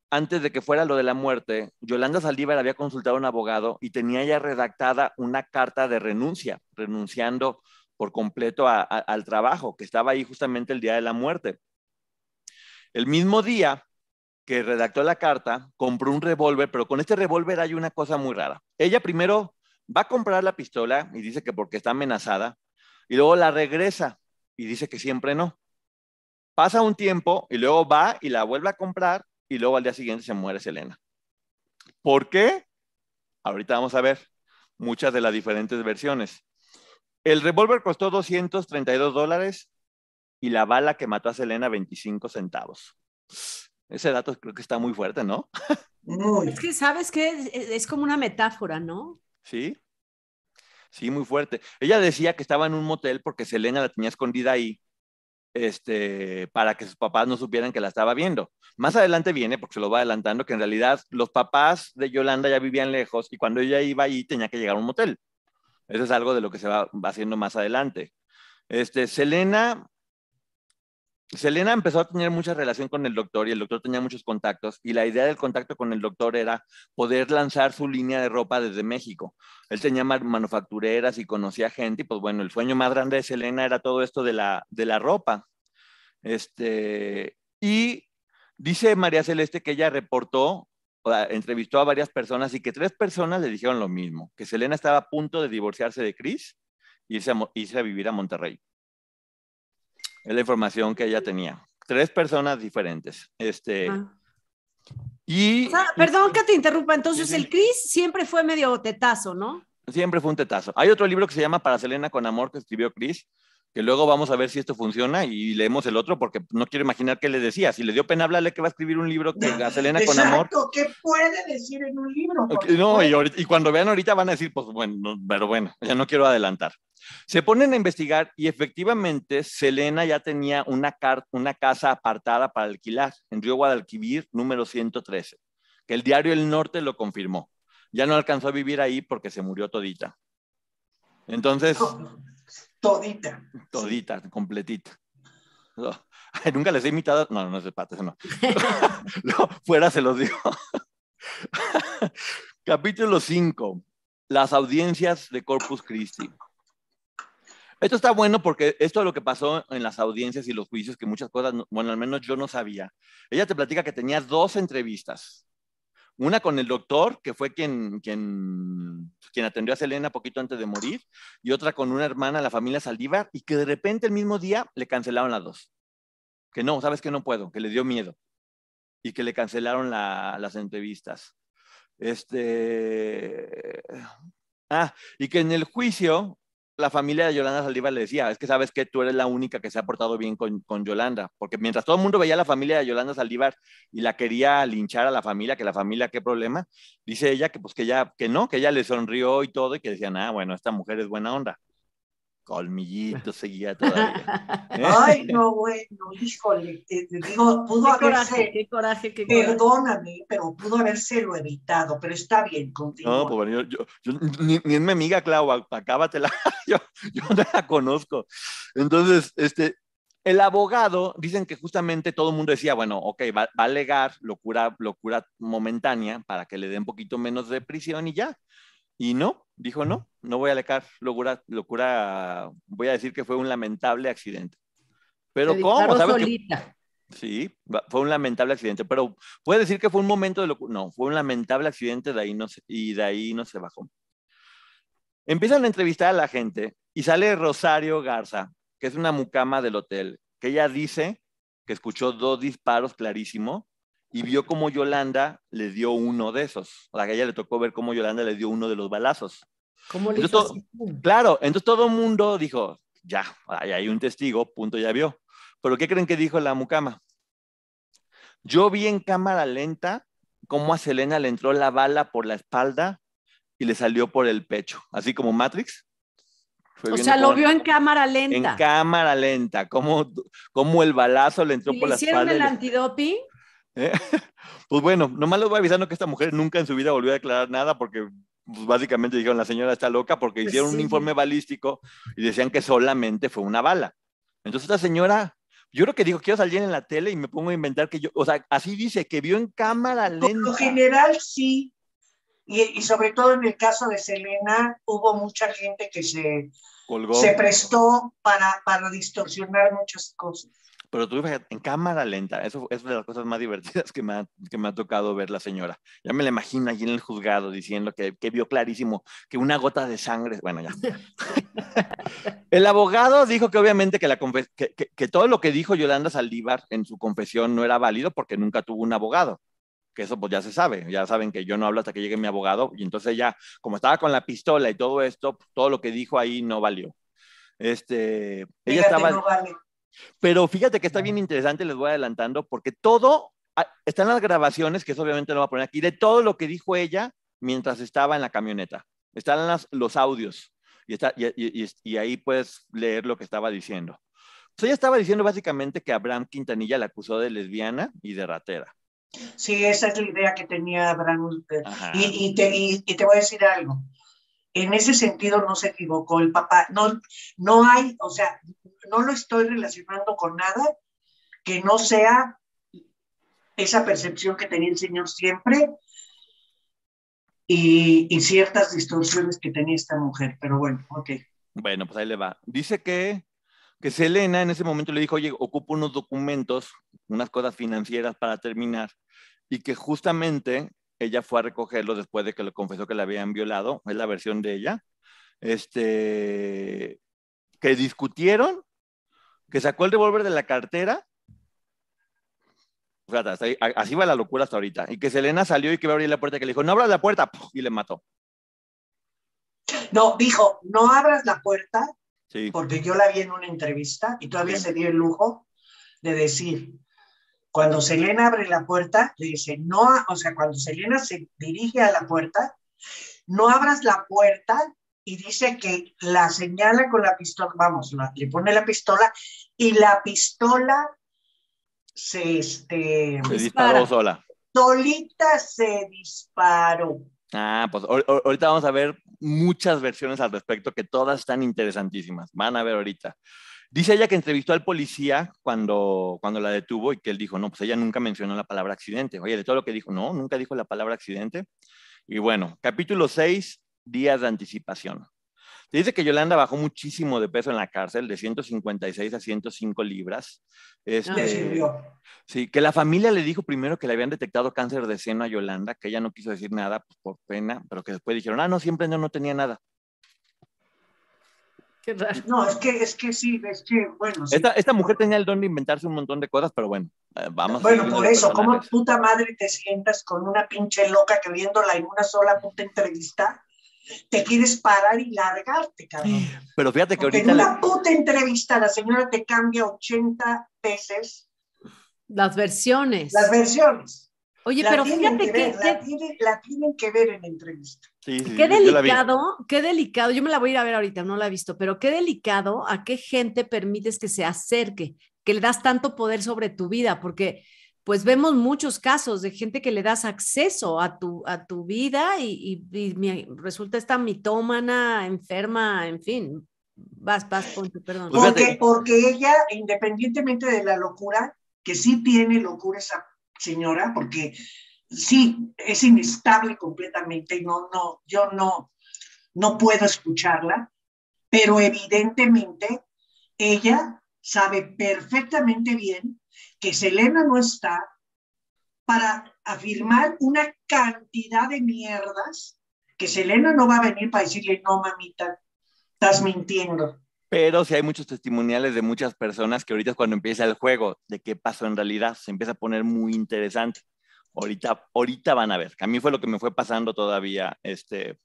antes de que fuera lo de la muerte, Yolanda Saldívar había consultado a un abogado y tenía ya redactada una carta de renuncia, renunciando por completo al trabajo, que estaba ahí justamente el día de la muerte. El mismo día que redactó la carta, compró un revólver, pero con este revólver hay una cosa muy rara. Ella primero va a comprar la pistola y dice que porque está amenazada, y luego la regresa y dice que siempre no. Pasa un tiempo y luego va y la vuelve a comprar y luego al día siguiente se muere Selena. ¿Por qué? Ahorita vamos a ver muchas de las diferentes versiones. El revólver costó 232 dólares y la bala que mató a Selena 25 centavos. Ese dato creo que está muy fuerte, ¿no? Es que sabes que es como una metáfora, ¿no? Sí. Sí, muy fuerte. Ella decía que estaba en un motel porque Selena la tenía escondida ahí este, para que sus papás no supieran que la estaba viendo. Más adelante viene, porque se lo va adelantando, que en realidad los papás de Yolanda ya vivían lejos y cuando ella iba ahí tenía que llegar a un motel. Eso es algo de lo que se va haciendo más adelante. Este, Selena, Selena empezó a tener mucha relación con el doctor y el doctor tenía muchos contactos y la idea del contacto con el doctor era poder lanzar su línea de ropa desde México. Él tenía manufactureras y conocía gente y pues bueno, el sueño más grande de Selena era todo esto de la, de la ropa. Este, y dice María Celeste que ella reportó entrevistó a varias personas y que tres personas le dijeron lo mismo, que Selena estaba a punto de divorciarse de Chris y irse a, vivir a Monterrey. Es la información que ella tenía. Tres personas diferentes. Este, ah. y, perdón que te interrumpa, entonces el Chris siempre fue medio tetazo, ¿no? Siempre fue un tetazo. Hay otro libro que se llama Para Selena con Amor que escribió Chris, que luego vamos a ver si esto funciona y leemos el otro, porque no quiero imaginar qué le decía. Si le dio pena hablarle que va a escribir un libro que a Selena con amor. ¿qué puede decir en un libro? No, y, cuando vean ahorita van a decir, pues bueno, pero bueno, ya no quiero adelantar. Se ponen a investigar y efectivamente Selena ya tenía una, una casa apartada para alquilar en Río Guadalquivir, número 113, que el diario El Norte lo confirmó. Ya no alcanzó a vivir ahí porque se murió todita. Entonces... Todita. Todita, completita. nunca les he imitado. No, no es de parte. no. no. Fuera se los digo. Capítulo 5. Las audiencias de Corpus Christi. Esto está bueno porque esto es lo que pasó en las audiencias y los juicios, que muchas cosas, bueno, al menos yo no sabía. Ella te platica que tenía dos entrevistas. Una con el doctor, que fue quien, quien, quien atendió a Selena poquito antes de morir, y otra con una hermana, de la familia Saldívar, y que de repente el mismo día le cancelaron las dos. Que no, sabes que no puedo, que le dio miedo. Y que le cancelaron las entrevistas. Este. Ah, y que en el juicio la familia de Yolanda Saldívar le decía, es que sabes que tú eres la única que se ha portado bien con, Yolanda, porque mientras todo el mundo veía a la familia de Yolanda Saldívar y la quería linchar a la familia, que la familia, qué problema, dice ella que pues que ya, que no, que ella le sonrió y todo y que decía, ah, bueno, esta mujer es buena onda. Colmillito seguía todavía. ¿Eh? Ay, no, bueno, híjole, eh, te, digo, pudo qué haberse. Coraje, qué coraje, que perdóname, pero pudo haberse lo evitado, pero está bien contigo. No, pues yo, yo, ni, es mi amiga Clau, acábatela, yo, yo no la conozco. Entonces, este, el abogado, dicen que justamente todo el mundo decía, bueno, ok, va, a alegar locura, locura momentánea para que le den un poquito menos de prisión y ya. Y no, dijo, no, no voy a alegar locura, locura, voy a decir que fue un lamentable accidente. Pero ¿cómo? solita. Sí, fue un lamentable accidente, pero puede decir que fue un momento de locura, no, fue un lamentable accidente de ahí no y de ahí no se bajó. Empiezan a entrevistar a la gente y sale Rosario Garza, que es una mucama del hotel, que ella dice que escuchó dos disparos clarísimo y vio cómo Yolanda le dio uno de esos. O sea, que ella le tocó ver cómo Yolanda le dio uno de los balazos. ¿Cómo le claro, entonces todo el mundo dijo, ya, ahí hay un testigo, punto, ya vio. Pero ¿qué creen que dijo la mucama? Yo vi en cámara lenta cómo a Selena le entró la bala por la espalda y le salió por el pecho, así como Matrix. O sea, lo vio en cámara lenta. En cámara lenta, como, el balazo le entró por la espalda. ¿Hicieron el antidoping? ¿eh? Pues bueno, nomás les voy avisando que esta mujer nunca en su vida volvió a declarar nada porque pues, básicamente dijeron la señora está loca porque pues hicieron un informe balístico y decían que solamente fue una bala. Entonces esta señora, yo creo que dijo, quiero salir en la tele y me pongo a inventar que yo, o sea, así dice, que vio en cámara lenta. Por lo general sí, y, y sobre todo en el caso de Selena hubo mucha gente que se se prestó para, para distorsionar muchas cosas. Pero tú en cámara lenta, eso, es de las cosas más divertidas que me, ha, que me ha tocado ver la señora. Ya me la imagino allí en el juzgado diciendo que, que vio clarísimo que una gota de sangre, bueno, ya. el abogado dijo que obviamente que, la que, que, que todo lo que dijo Yolanda Saldívar en su confesión no era válido porque nunca tuvo un abogado que eso pues ya se sabe, ya saben que yo no hablo hasta que llegue mi abogado, y entonces ya, como estaba con la pistola y todo esto, todo lo que dijo ahí no valió. Este, ella Pero fíjate que está bien interesante, les voy adelantando, porque todo, ah, están las grabaciones, que eso obviamente no va a poner aquí, de todo lo que dijo ella mientras estaba en la camioneta. Están los audios, y, y ahí puedes leer lo que estaba diciendo. Pues ella estaba diciendo básicamente que Abraham Quintanilla la acusó de lesbiana y de ratera Sí, esa es la idea que tenía Abraham. Y, te, voy a decir algo. En ese sentido no se equivocó el papá. No, no hay, o sea, no lo estoy relacionando con nada que no sea esa percepción que tenía el Señor siempre y, ciertas distorsiones que tenía esta mujer. Pero bueno, ok. Bueno, pues ahí le va. Dice que que Selena en ese momento le dijo, oye, ocupo unos documentos, unas cosas financieras para terminar, y que justamente ella fue a recogerlo después de que le confesó que la habían violado, es la versión de ella, este, que discutieron, que sacó el revólver de la cartera, así va la locura hasta ahorita, y que Selena salió y que iba a abrir la puerta, que le dijo, no abras la puerta, y le mató. No, dijo, no abras la puerta, porque yo la vi en una entrevista y todavía se dio el lujo de decir, cuando Selena abre la puerta, le dice, no, o sea, cuando Selena se dirige a la puerta, no abras la puerta y dice que la señala con la pistola, vamos, le pone la pistola y la pistola se, este, se disparó sola. Solita se disparó. Ah, pues ahorita vamos a ver muchas versiones al respecto que todas están interesantísimas. Van a ver ahorita. Dice ella que entrevistó al policía cuando, cuando la detuvo y que él dijo, no, pues ella nunca mencionó la palabra accidente. Oye, de todo lo que dijo, no, nunca dijo la palabra accidente. Y bueno, capítulo 6, días de anticipación dice que Yolanda bajó muchísimo de peso en la cárcel, de 156 a 105 libras. Ah, este, sí, que la familia le dijo primero que le habían detectado cáncer de seno a Yolanda, que ella no quiso decir nada pues, por pena, pero que después dijeron, ah, no, siempre no, no tenía nada. No, es que, es que sí, es que, bueno. Esta, mujer tenía el don de inventarse un montón de cosas, pero bueno, eh, vamos. Bueno, por eso, ¿cómo puta madre te sientas con una pinche loca que viéndola en una sola puta entrevista? te quieres parar y largarte, cabrón. Pero fíjate que ahorita. En una la... puta entrevista, la señora te cambia 80 veces. Las versiones. Las versiones. Oye, pero fíjate que. la, tienen que ver en entrevista. qué delicado, qué delicado. Yo me la voy a ir a ver ahorita, no la he visto, pero qué delicado a qué gente permites que se acerque, que le das tanto poder sobre tu vida, porque pues vemos muchos casos de gente que le das acceso a tu, a tu vida y, resulta esta mitómana, enferma, en fin. Vas, vas, Ponte, perdón. Pues porque, ella, independientemente de la locura, que sí tiene locura esa señora, porque sí, es inestable completamente y no, no, yo no, no puedo escucharla, pero evidentemente ella sabe perfectamente bien que Selena no está para afirmar una cantidad de mierdas que Selena no va a venir para decirle, no, mamita, estás mintiendo. Pero si hay muchos testimoniales de muchas personas que ahorita cuando empieza el juego, de qué pasó en realidad, se empieza a poner muy interesante. Ahorita, ahorita van a ver. que A mí fue lo que me fue pasando todavía. Este...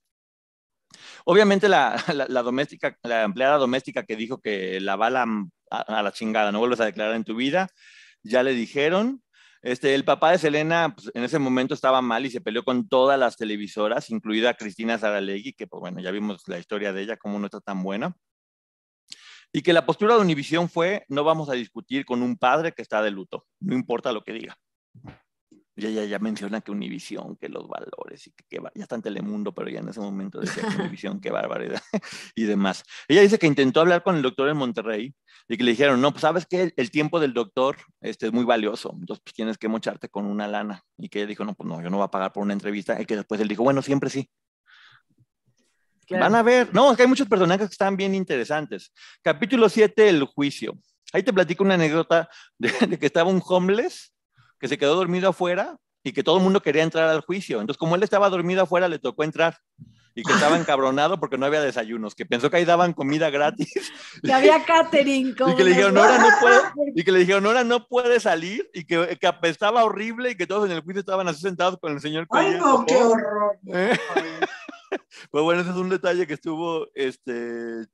Obviamente la, la, doméstica, la empleada doméstica que dijo que la bala a, a la chingada, no vuelves a declarar en tu vida, ya le dijeron. Este, el papá de Selena pues, en ese momento estaba mal y se peleó con todas las televisoras, incluida Cristina Zaralegui, que pues, bueno, ya vimos la historia de ella, cómo no está tan buena. Y que la postura de Univisión fue, no vamos a discutir con un padre que está de luto, no importa lo que diga ya, ya, ya menciona que Univisión, que los valores, y que, ya está en Telemundo, pero ya en ese momento decía que Univisión, qué barbaridad, y demás. Ella dice que intentó hablar con el doctor en Monterrey y que le dijeron, no, pues sabes que el, tiempo del doctor este, es muy valioso, entonces pues, tienes que mocharte con una lana. Y que ella dijo, no, pues no, yo no voy a pagar por una entrevista. Y que después él dijo, bueno, siempre sí. Van a ver, no, es que hay muchos personajes que están bien interesantes. Capítulo 7, el juicio. Ahí te platico una anécdota de, de que estaba un homeless que se quedó dormido afuera y que todo el mundo quería entrar al juicio. Entonces, como él estaba dormido afuera, le tocó entrar y que estaba encabronado porque no había desayunos, que pensó que ahí daban comida gratis. Que había catering. y que le dijeron, Nora no puede, y que le dijeron, no puede salir, y que, que apestaba horrible y que todos en el juicio estaban así sentados con el señor. ¡Ay, no, qué horror! pues bueno, ese es un detalle que estuvo este,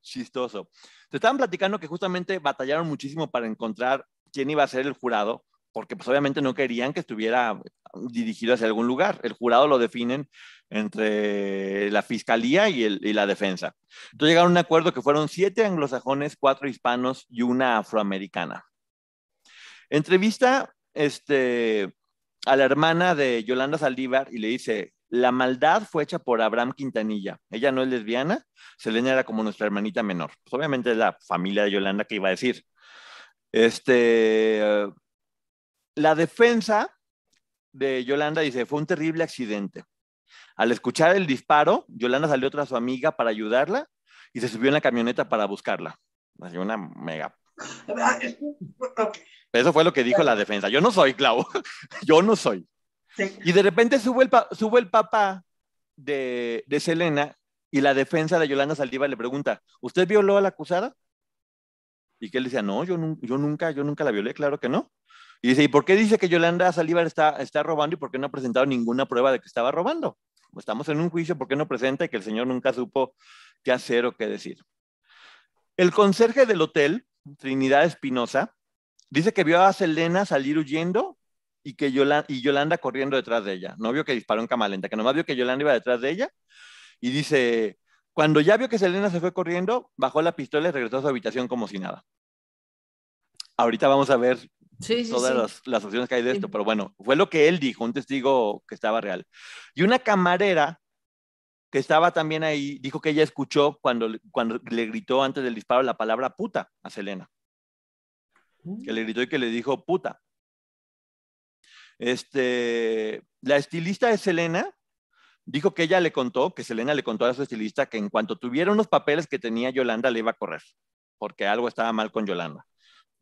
chistoso. Te estaban platicando que justamente batallaron muchísimo para encontrar quién iba a ser el jurado, porque pues, obviamente no querían que estuviera um, dirigido hacia algún lugar. El jurado lo definen entre la fiscalía y, la defensa. Entonces llegaron a un acuerdo que fueron siete anglosajones, cuatro hispanos y una afroamericana. Entrevista este, a la hermana de Yolanda Saldívar y le dice, la maldad fue hecha por Abraham Quintanilla. Ella no es lesbiana, Selena era como nuestra hermanita menor. Pues, obviamente es la familia de Yolanda que iba a decir. Este, la defensa de Yolanda dice, fue un terrible accidente. Al escuchar el disparo, Yolanda salió tras su amiga para ayudarla y se subió en la camioneta para buscarla. Así una mega... Eso fue lo que dijo la defensa. Yo no soy, Clau. Yo no soy. Y de repente sube el, papá de, Selena y la defensa de Yolanda Saldiva le pregunta, ¿usted violó a la acusada? Y que él decía, no, yo, nunca, yo nunca la violé, claro que no. Y dice, ¿y por qué dice que Yolanda Saliva está, está robando y por qué no ha presentado ninguna prueba de que estaba robando? Estamos en un juicio, ¿por qué no presenta y que el señor nunca supo qué hacer o qué decir? El conserje del hotel, Trinidad Espinosa, dice que vio a Selena salir huyendo y que Yolanda, y Yolanda corriendo detrás de ella. No vio que disparó en cama lenta, que nomás vio que Yolanda iba detrás de ella y dice, cuando ya vio que Selena se fue corriendo, bajó la pistola y regresó a su habitación como si nada. Ahorita vamos a ver todas Las, opciones que hay de esto, pero bueno, fue lo que él dijo, un testigo que estaba real. Y una camarera que estaba también ahí dijo que ella escuchó cuando, cuando le gritó antes del disparo la palabra puta a Selena. Que le mm. gritó y que le dijo puta. Este, la estilista de Selena dijo que ella le contó, que Selena le contó a su estilista que en cuanto tuviera unos papeles que tenía Yolanda le iba a correr, porque algo estaba mal con Yolanda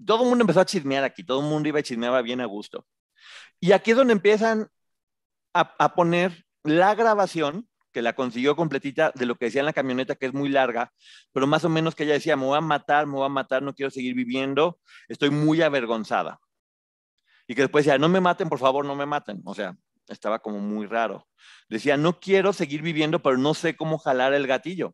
todo el mundo empezó a chismear aquí, todo el mundo iba y chismeaba bien a gusto. Y aquí es donde empiezan a, poner la grabación que la consiguió completita de lo que decía en la camioneta, que es muy larga, pero más o menos que ella decía, me voy a matar, me voy a matar, no quiero seguir viviendo, estoy muy avergonzada. Y que después decía, no me maten, por favor, no me maten. O sea, estaba como muy raro. Decía, no quiero seguir viviendo, pero no sé cómo jalar el gatillo.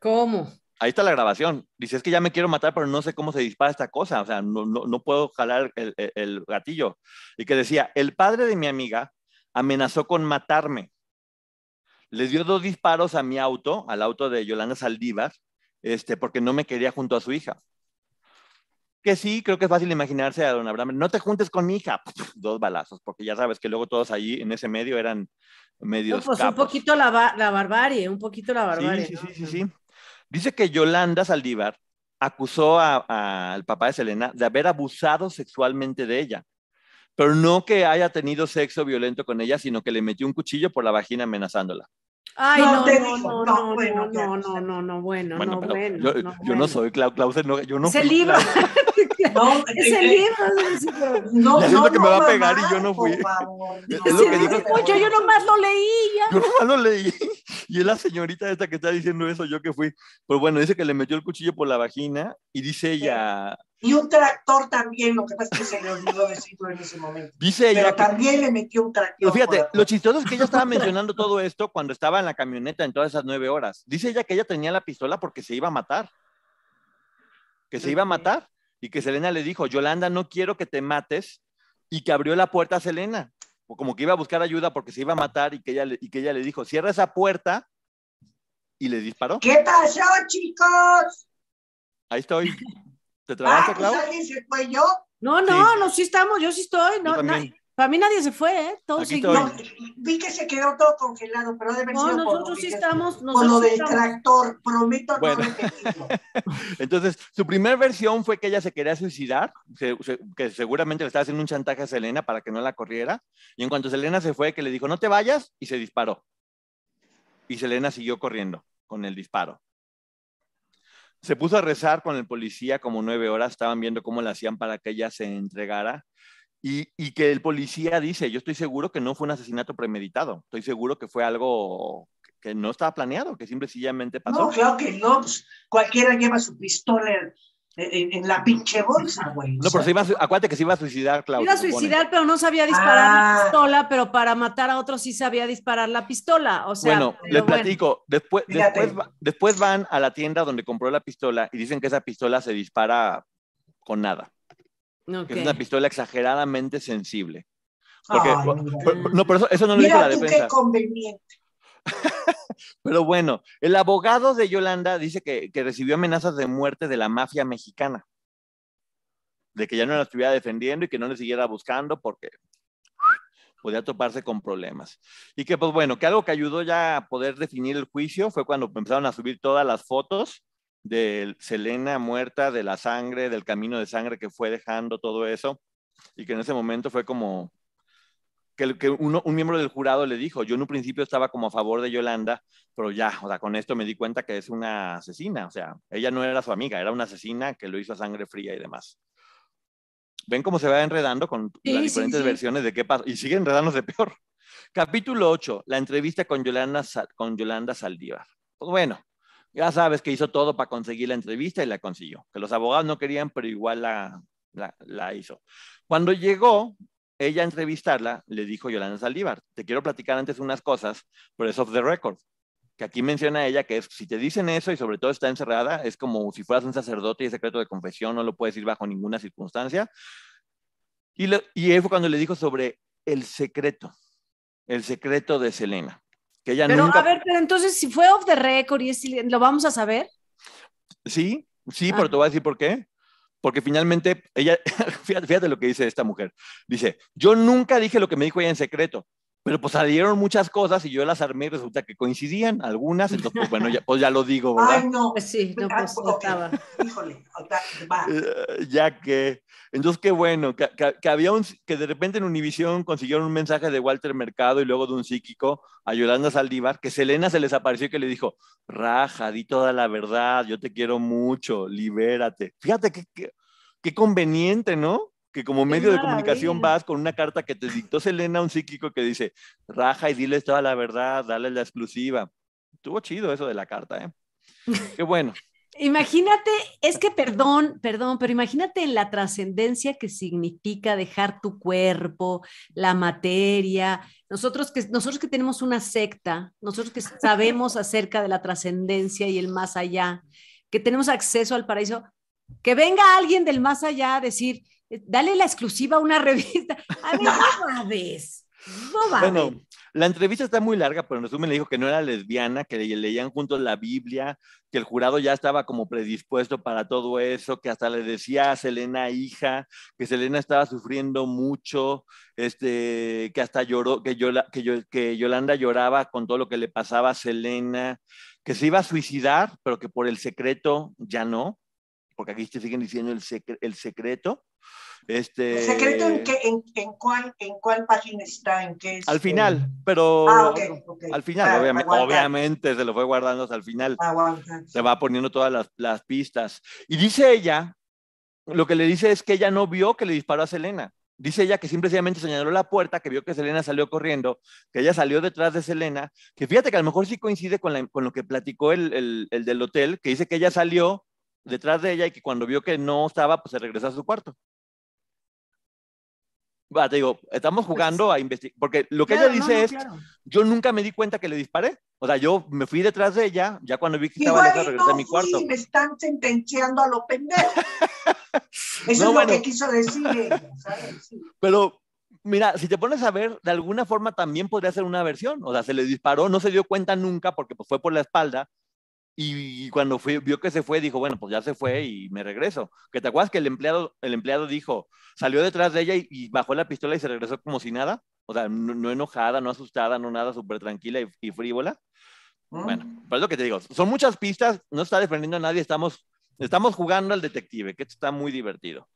¿Cómo? ahí está la grabación. Dice, es que ya me quiero matar, pero no sé cómo se dispara esta cosa. O sea, no, no, no puedo jalar el, el, gatillo. Y que decía, el padre de mi amiga amenazó con matarme. Les dio dos disparos a mi auto, al auto de Yolanda Saldívar, este, porque no me quería junto a su hija. Que sí, creo que es fácil imaginarse a don Abraham, no te juntes con mi hija, dos balazos, porque ya sabes que luego todos allí en ese medio eran medios. pues un poquito la, la, barbarie, un poquito la barbarie. Sí, sí, sí, sí. Dice que Yolanda Saldívar acusó al papá de Selena de haber abusado sexualmente de ella, pero no que haya tenido sexo violento con ella, sino que le metió un cuchillo por la vagina amenazándola. Ay, no, no, no, no, no, bueno, no, no, no, bueno, no, bueno, yo, no, yo no soy Clau, Clau, no, yo no. Ese eh, libro. no, ese libro. No, no, es que me va a pegar y yo no fui. Favor, yo, yo nomás lo leí. Ya. Yo nomás lo leí. Y es la señorita esta que está diciendo eso, yo que fui. Pues bueno, dice que le metió el cuchillo por la vagina y dice ella y un tractor también, lo que pasa es que se le olvidó decirlo en ese momento. Dice ella. Pero también le metió un tractor. fíjate, lo chistoso es que ella estaba mencionando todo esto cuando estaba en la camioneta en todas esas nueve horas. Dice ella que ella tenía la pistola porque se iba a matar. Que se iba a matar. Y que Selena le dijo, Yolanda, no quiero que te mates. Y que abrió la puerta a Selena. Como que iba a buscar ayuda porque se iba a matar y que ella y que ella le dijo, cierra esa puerta. Y le disparó. ¿Qué pasó, chicos? Ahí estoy. ¿Te ah, pues alguien se fue yo. No, no, no, sí estamos, yo sí estoy. No, para mí nadie se fue, ¿eh? vi que se quedó todo congelado, pero debe no, nosotros sí estamos. Con lo del tractor, prometo bueno. Entonces, su primera versión fue que ella se quería suicidar, que seguramente le estaba haciendo un chantaje a Selena para que no la corriera. Y en cuanto Selena se fue, que le dijo, no te vayas, y se disparó. Y Selena siguió corriendo con el disparo. Se puso a rezar con el policía como nueve horas, estaban viendo cómo la hacían para que ella se entregara. Y, que el policía dice, yo estoy seguro que no fue un asesinato premeditado, estoy seguro que fue algo que no estaba planeado, que simplemente pasó. No, claro que no, pues, cualquiera lleva su pistola en, la pinche bolsa, güey. No, pero se iba a, acuérdate que se iba a suicidar, Claudia. Iba a suicidar, pero no sabía disparar la ah. pistola, pero para matar a otro sí sabía disparar la pistola. O sea, bueno, les platico. Después, después, van a la tienda donde compró la pistola y dicen que esa pistola se dispara con nada. es una pistola exageradamente sensible. Porque, no, pero eso, no lo mira dijo la defensa. conveniente. Pero bueno, el abogado de Yolanda dice que, recibió amenazas de muerte de la mafia mexicana, de que ya no la estuviera defendiendo y que no le siguiera buscando porque podía toparse con problemas. Y que pues bueno, que algo que ayudó ya a poder definir el juicio fue cuando empezaron a subir todas las fotos de Selena muerta, de la sangre, del camino de sangre que fue dejando todo eso, y que en ese momento fue como que, uno, un miembro del jurado le dijo, yo en un principio estaba como a favor de Yolanda, pero ya, o sea, con esto me di cuenta que es una asesina, o sea, ella no era su amiga, era una asesina que lo hizo a sangre fría y demás. ¿Ven cómo se va enredando con las diferentes versiones de qué pasó? Y sigue enredándose peor. Capítulo 8, la entrevista con Yolanda, con Yolanda Saldívar. Pues bueno, ya sabes que hizo todo para conseguir la entrevista y la consiguió. Que los abogados no querían, pero igual la hizo. Cuando llegó, ella entrevistarla le dijo Yolanda Saldívar, te quiero platicar antes unas cosas, pero es off the record. Que aquí menciona ella que es, si te dicen eso y sobre todo está encerrada, es como si fueras un sacerdote y secreto de confesión, no lo puedes ir bajo ninguna circunstancia. Y, fue cuando le dijo sobre el secreto, el secreto de Selena. Que ella pero a ver, pero entonces si fue off the record y lo vamos a saber. Sí, sí, ah. pero te voy a decir por qué porque finalmente ella, fíjate, lo que dice esta mujer, dice, yo nunca dije lo que me dijo ella en secreto, pero pues salieron muchas cosas y yo las armé y resulta que coincidían algunas, entonces pues, bueno, ya, pues ya lo digo, Ay, no, pues sí, no, ah, pues, Híjole, va. ya que, entonces, qué bueno, que, había un, que de repente en Univisión consiguieron un mensaje de Walter Mercado y luego de un psíquico a Yolanda Saldívar, que Selena se les apareció y que le dijo, raja, di toda la verdad, yo te quiero mucho, libérate. Fíjate qué conveniente, ¿no? que como medio de comunicación vas con una carta que te dictó Selena, un psíquico que dice, raja y diles toda la verdad, dale la exclusiva. Estuvo chido eso de la carta, ¿eh? Qué bueno, Imagínate, es que perdón, perdón, pero imagínate en la trascendencia que significa dejar tu cuerpo, la materia. Nosotros que, nosotros que tenemos una secta, nosotros que sabemos acerca de la trascendencia y el más allá, que tenemos acceso al paraíso, que venga alguien del más allá a decir, eh, dale la exclusiva a una revista. A mí no, no no la entrevista está muy larga, pero en resumen le dijo que no era lesbiana, que leían juntos la Biblia, que el jurado ya estaba como predispuesto para todo eso, que hasta le decía a Selena hija, que Selena estaba sufriendo mucho, este, que hasta lloró, que, yo, que, yo, que Yolanda lloraba con todo lo que le pasaba a Selena, que se iba a suicidar, pero que por el secreto ya no, porque aquí te siguen diciendo el, el secreto. Este, secreto en, qué, en, en, cuál, en cuál página está? ¿En qué ah, al final, pero al final, obviamente, se lo fue guardando hasta el final. Se va poniendo todas las, pistas. Y dice ella, lo que le dice es que ella no vio que le disparó a Selena. Dice ella que simplemente señaló la puerta, que vio que Selena salió corriendo, que ella salió detrás de Selena, que fíjate que a lo mejor sí coincide con, con lo que platicó el, el, del hotel, que dice que ella salió detrás de ella y que cuando vio que no estaba, pues se regresó a su cuarto te digo, estamos pues, jugando a investigar, porque lo que ella dice es, yo nunca me di cuenta que le disparé, o sea, yo me fui detrás de ella, ya cuando vi que estaba lejos, a mi cuarto. me están sentenciando a lo pendejo. Eso es lo que quiso decir. Ella, ¿sabes? Pero, mira, si te pones a ver, de alguna forma también podría ser una versión, o sea, se le disparó, no se dio cuenta nunca porque pues, fue por la espalda, y, cuando vio que se fue, dijo, bueno, pues ya se fue y me regreso. Que te acuerdas que el empleado, el empleado dijo, salió detrás de ella y, bajó la pistola y se regresó como si nada. O sea, no, enojada, no asustada, no nada, súper tranquila y, frívola. Ah. Bueno, pues lo que te digo, son muchas pistas, no está defendiendo a nadie, estamos, estamos jugando al detective, que está muy divertido.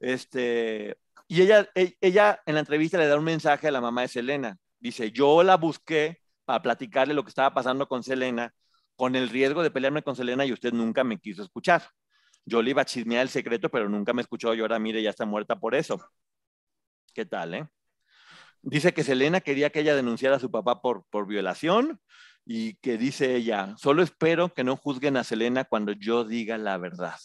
Este, y ella, e, ella en la entrevista le da un mensaje a la mamá de Selena. Dice, yo la busqué para platicarle lo que estaba pasando con Selena con el riesgo de pelearme con Selena y usted nunca me quiso escuchar. Yo le iba a chismear el secreto, pero nunca me escuchó y ahora mire, ya está muerta por eso. ¿Qué tal, eh? Dice que Selena quería que ella denunciara a su papá por, por violación y que dice ella, solo espero que no juzguen a Selena cuando yo diga la verdad.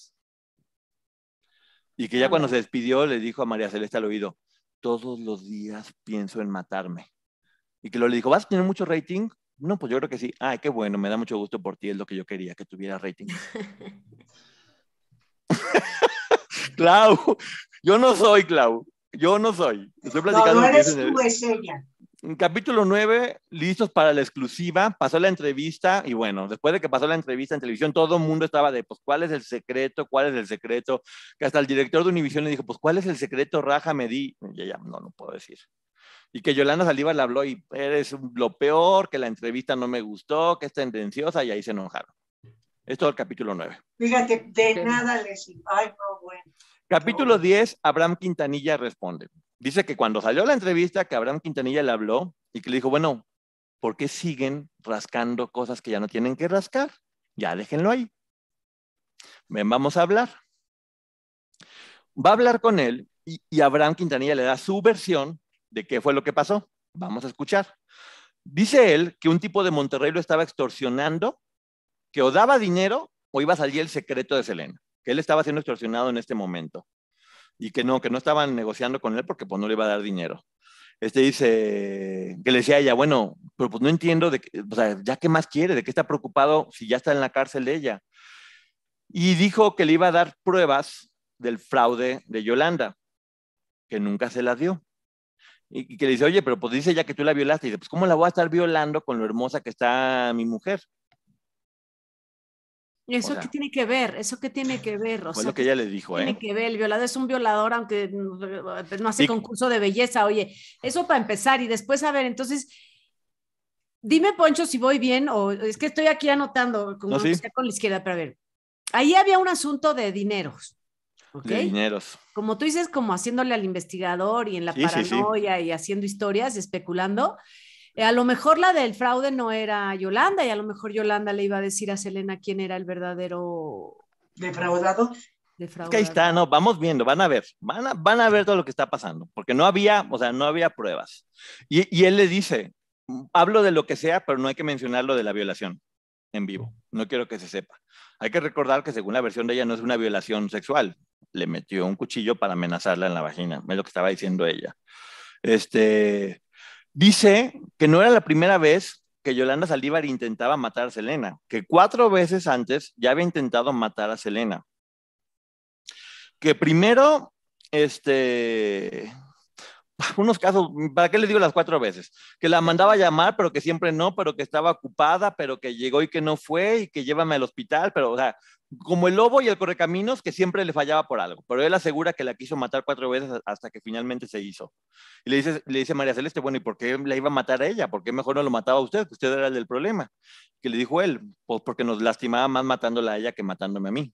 Y que ya cuando se despidió le dijo a María Celeste al oído, todos los días pienso en matarme. Y que lo le dijo, vas a tener mucho rating no, pues yo creo que sí. Ay, qué bueno, me da mucho gusto por ti, es lo que yo quería, que tuviera rating. Clau, yo no soy Clau, yo no soy. Estoy platicando. No, eres tú, es ella. En capítulo 9, listos para la exclusiva, pasó la entrevista y bueno, después de que pasó la entrevista en televisión, todo el mundo estaba de, pues, ¿cuál es el secreto? ¿Cuál es el secreto? Que hasta el director de Univision le dijo, pues, ¿cuál es el secreto? Raja, me di. Y ya, no, no puedo decir y que Yolanda Saldívar le habló y eres lo peor, que la entrevista no me gustó, que es tendenciosa y ahí se enojaron. Es el capítulo 9. Fíjate, de nada les... Ay, Capítulo 10, Abraham Quintanilla responde. Dice que cuando salió la entrevista, que Abraham Quintanilla le habló y que le dijo, bueno, ¿por qué siguen rascando cosas que ya no tienen que rascar? Ya déjenlo ahí. Ven, vamos a hablar. Va a hablar con él y Abraham Quintanilla le da su versión de qué fue lo que pasó. Vamos a escuchar. Dice él que un tipo de Monterrey lo estaba extorsionando, que o daba dinero o iba a salir el secreto de Selena, que él estaba siendo extorsionado en este momento y que no, que no estaban negociando con él porque pues no le iba a dar dinero. Este dice, que le decía a ella, bueno, pero pues no entiendo, de, o sea, ya qué más quiere, de qué está preocupado si ya está en la cárcel de ella. Y dijo que le iba a dar pruebas del fraude de Yolanda, que nunca se las dio y, que le dice, oye, pero pues dice ya que tú la violaste. Y dice, pues ¿cómo la voy a estar violando con lo hermosa que está mi mujer? ¿Eso qué tiene que ver? ¿Eso qué tiene que ver? O fue lo que ella le dijo, ¿eh? Tiene que ver, el violador es un violador, aunque no hace concurso de belleza, oye, eso para empezar y después, a ver, entonces, dime, Poncho, si voy bien o es que estoy aquí anotando con, con la izquierda, pero a ver, ahí había un asunto de dineros dineros. Como tú dices, como haciéndole al investigador y en la paranoia y haciendo historias, especulando. Eh, a lo mejor la del fraude no era Yolanda y a lo mejor Yolanda le iba a decir a Selena quién era el verdadero Defraudado. ahí está, no, vamos viendo, van a ver, van a, van a ver todo lo que está pasando, porque no había, o sea, no había pruebas. Y, y él le dice, mm, hablo de lo que sea, pero no hay que mencionar lo de la violación en vivo. No quiero que se sepa. Hay que recordar que según la versión de ella no es una violación sexual. Le metió un cuchillo para amenazarla en la vagina. Es lo que estaba diciendo ella. Este, dice que no era la primera vez que Yolanda Saldívar intentaba matar a Selena, que cuatro veces antes ya había intentado matar a Selena. Que primero, este, unos casos, ¿para qué le digo las cuatro veces? Que la mandaba a llamar, pero que siempre no, pero que estaba ocupada, pero que llegó y que no fue, y que llévame al hospital, pero, o sea, como el lobo y el correcaminos, que siempre le fallaba por algo, pero él asegura que la quiso matar cuatro veces hasta que finalmente se hizo. Y le dice, le dice María Celeste, bueno, ¿y por qué la iba a matar a ella? ¿Por qué mejor no lo mataba a usted? Que usted era el del problema. Que le dijo él, pues porque nos lastimaba más matándola a ella que matándome a mí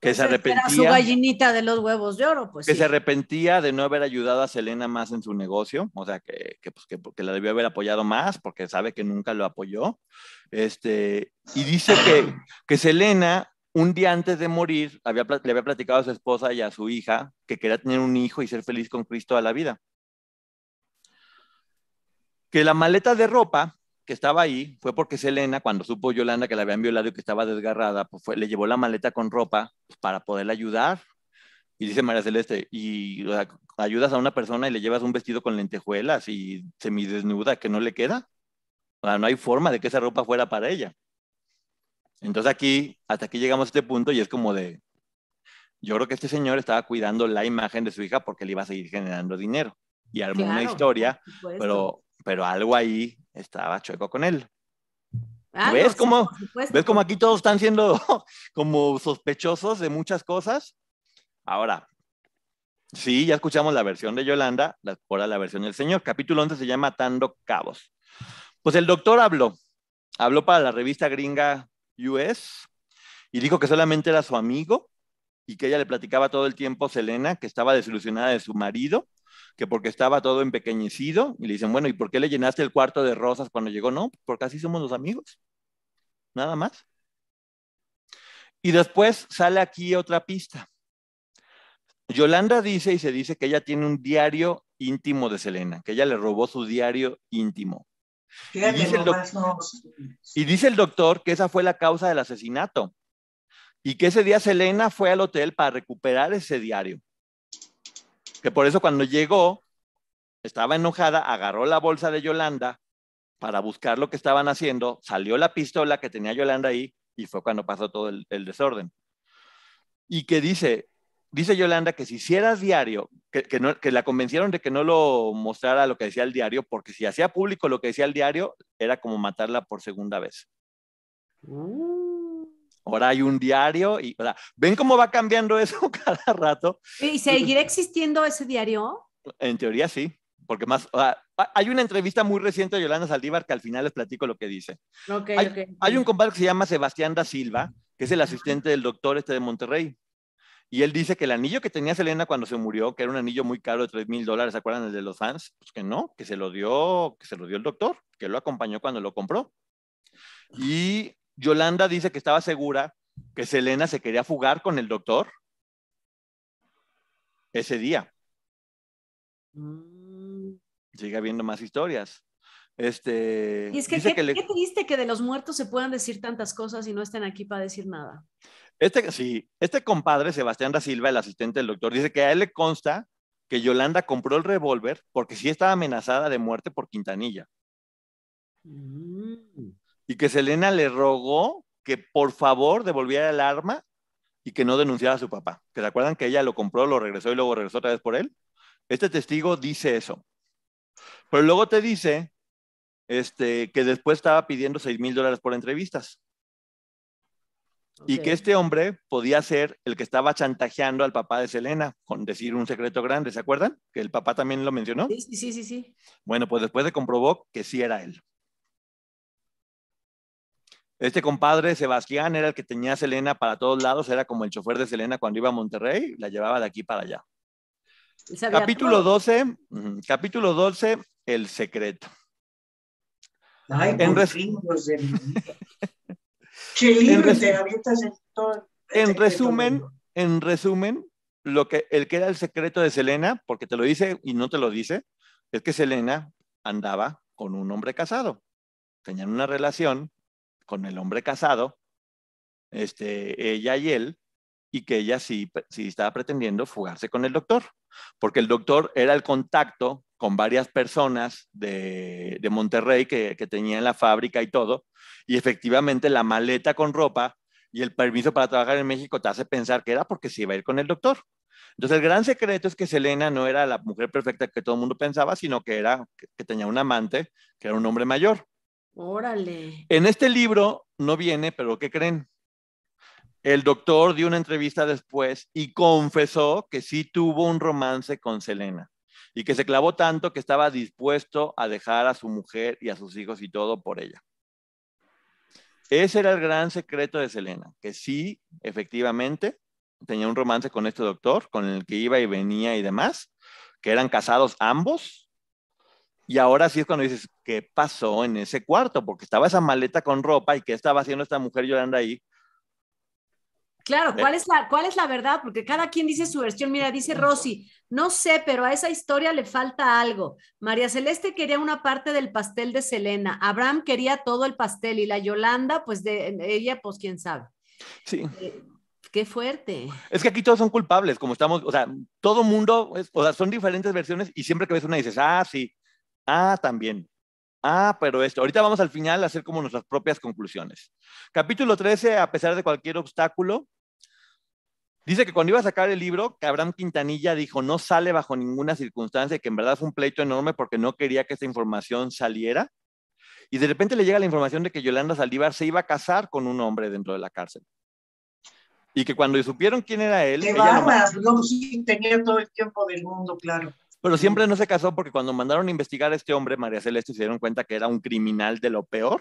que se arrepentía. su gallinita de los huevos de oro, pues. Que se arrepentía de no haber ayudado a Selena más en su negocio, o sea, pues, que, la debió haber apoyado más, porque sabe que nunca lo apoyó. Este, y dice que, que Selena, un día antes de morir, le había platicado a su esposa y a su hija que quería tener un hijo y ser feliz con Cristo a la vida. Que la maleta de ropa que estaba ahí fue porque Selena, cuando supo Yolanda que la habían violado y que estaba desgarrada, pues, le llevó la maleta con ropa pues, para poderla ayudar. Y dice María Celeste, y ayudas a una persona y le llevas un vestido con lentejuelas y desnuda que no le queda. O sea, no hay forma de que esa ropa fuera para ella. Entonces aquí, hasta aquí llegamos a este punto y es como de, yo creo que este señor estaba cuidando la imagen de su hija porque le iba a seguir generando dinero. Y alguna historia, pero pero algo ahí estaba chueco con él. Ah, ¿Ves, cómo, ¿Ves cómo aquí todos están siendo como sospechosos de muchas cosas? Ahora, sí, ya escuchamos la versión de Yolanda, la, ahora la versión del Señor. Capítulo 11 se llama tando Cabos. Pues el doctor habló, habló para la revista gringa US y dijo que solamente era su amigo y que ella le platicaba todo el tiempo a Selena que estaba desilusionada de su marido que porque estaba todo empequeñecido, y le dicen, bueno, ¿y por qué le llenaste el cuarto de rosas cuando llegó? No, pues, porque así somos los amigos, nada más. Y después sale aquí otra pista. Yolanda dice y se dice que ella tiene un diario íntimo de Selena, que ella le robó su diario íntimo. Y dice, el doctor, que esa fue la causa del asesinato y que ese día Selena fue al hotel para recuperar ese diario. Que por eso cuando llegó, estaba enojada, agarró la bolsa de Yolanda para buscar lo que estaban haciendo, salió la pistola que tenía Yolanda ahí y fue cuando pasó todo el, desorden. Y que dice, dice Yolanda que si hicieras diario, que, la convencieron de que no lo mostrara lo que decía el diario, porque si hacía público lo que decía el diario, era como matarla por segunda vez. Uh ahora hay un diario y, o sea, ¿ven cómo va cambiando eso cada rato? ¿Y seguirá existiendo ese diario? En teoría sí, porque más, o sea, hay una entrevista muy reciente de Yolanda Saldívar que al final les platico lo que dice. Okay, hay, hay, un compadre que se llama Sebastián da Silva, que es el asistente del doctor este de Monterrey. Y él dice que el anillo que tenía Selena cuando se murió, que era un anillo muy caro de 3 mil dólares, ¿se acuerdan el de los fans? Pues que no, que se lo dio, que se lo dio el doctor, que lo acompañó cuando lo compró. Y Yolanda dice que estaba segura que Selena se quería fugar con el doctor ese día. Mm. Sigue habiendo más historias. Este, y es que, qué, triste que de los muertos se puedan decir tantas cosas y no estén aquí para decir nada. Este, sí, este compadre, Sebastián da Silva, el asistente del doctor, dice que a él le consta que Yolanda compró el revólver porque sí estaba amenazada de muerte por Quintanilla. Mm y que Selena le rogó que por favor devolviera el arma y que no denunciara a su papá. ¿Que ¿Se acuerdan que ella lo compró, lo regresó y luego regresó otra vez por él? Este testigo dice eso. Pero luego te dice este, que después estaba pidiendo 6 mil dólares por entrevistas. Y que este hombre podía ser el que estaba chantajeando al papá de Selena con decir un secreto grande, ¿se acuerdan? Que el papá también lo mencionó. Sí, sí, sí, sí. Bueno, pues después se comprobó que sí era él. Este compadre, Sebastián, era el que tenía a Selena para todos lados, era como el chofer de Selena cuando iba a Monterrey, la llevaba de aquí para allá. Capítulo 12, capítulo 12, El secreto. en resumen, en resumen, lo que el que era el secreto de Selena, porque te lo dice y no te lo dice, es que Selena andaba con un hombre casado. Tenían una relación con el hombre casado, este, ella y él, y que ella sí, estaba pretendiendo fugarse con el doctor, porque el doctor era el contacto con varias personas de, de Monterrey que, que tenía en la fábrica y todo, y efectivamente la maleta con ropa y el permiso para trabajar en México te hace pensar que era porque se iba a ir con el doctor. Entonces el gran secreto es que Selena no era la mujer perfecta que todo el mundo pensaba, sino que era que tenía un amante, que era un hombre mayor. Órale. En este libro no viene, pero ¿qué creen? El doctor dio una entrevista después y confesó que sí tuvo un romance con Selena y que se clavó tanto que estaba dispuesto a dejar a su mujer y a sus hijos y todo por ella. Ese era el gran secreto de Selena, que sí, efectivamente, tenía un romance con este doctor, con el que iba y venía y demás, que eran casados ambos, y ahora sí es cuando dices, ¿qué pasó en ese cuarto? Porque estaba esa maleta con ropa y qué estaba haciendo esta mujer llorando ahí. Claro, ¿cuál eh. es, la, ¿cuál es la verdad? Porque cada quien dice su versión. Mira, dice Rosy, no sé, pero a esa historia le falta algo. María Celeste quería una parte del pastel de Selena, Abraham quería todo el pastel y la Yolanda, pues de ella, pues quién sabe. Sí. Eh, qué fuerte. Es que aquí todos son culpables, como estamos, o sea, todo mundo, o sea, son diferentes versiones y siempre que ves una dices, ah, sí, Ah, también. Ah, pero esto. Ahorita vamos al final a hacer como nuestras propias conclusiones. Capítulo 13, a pesar de cualquier obstáculo, Dice que cuando iba a sacar el libro, que Abraham Quintanilla dijo, no sale bajo ninguna circunstancia, que en verdad fue un pleito enorme porque no quería que esta información saliera. Y de repente le llega la información de que Yolanda Saldívar se iba a casar con un hombre dentro de la cárcel. Y que cuando supieron quién era él... ya No, tenía todo el tiempo del mundo, claro pero siempre no se casó porque cuando mandaron a investigar a este hombre, María Celeste, se dieron cuenta que era un criminal de lo peor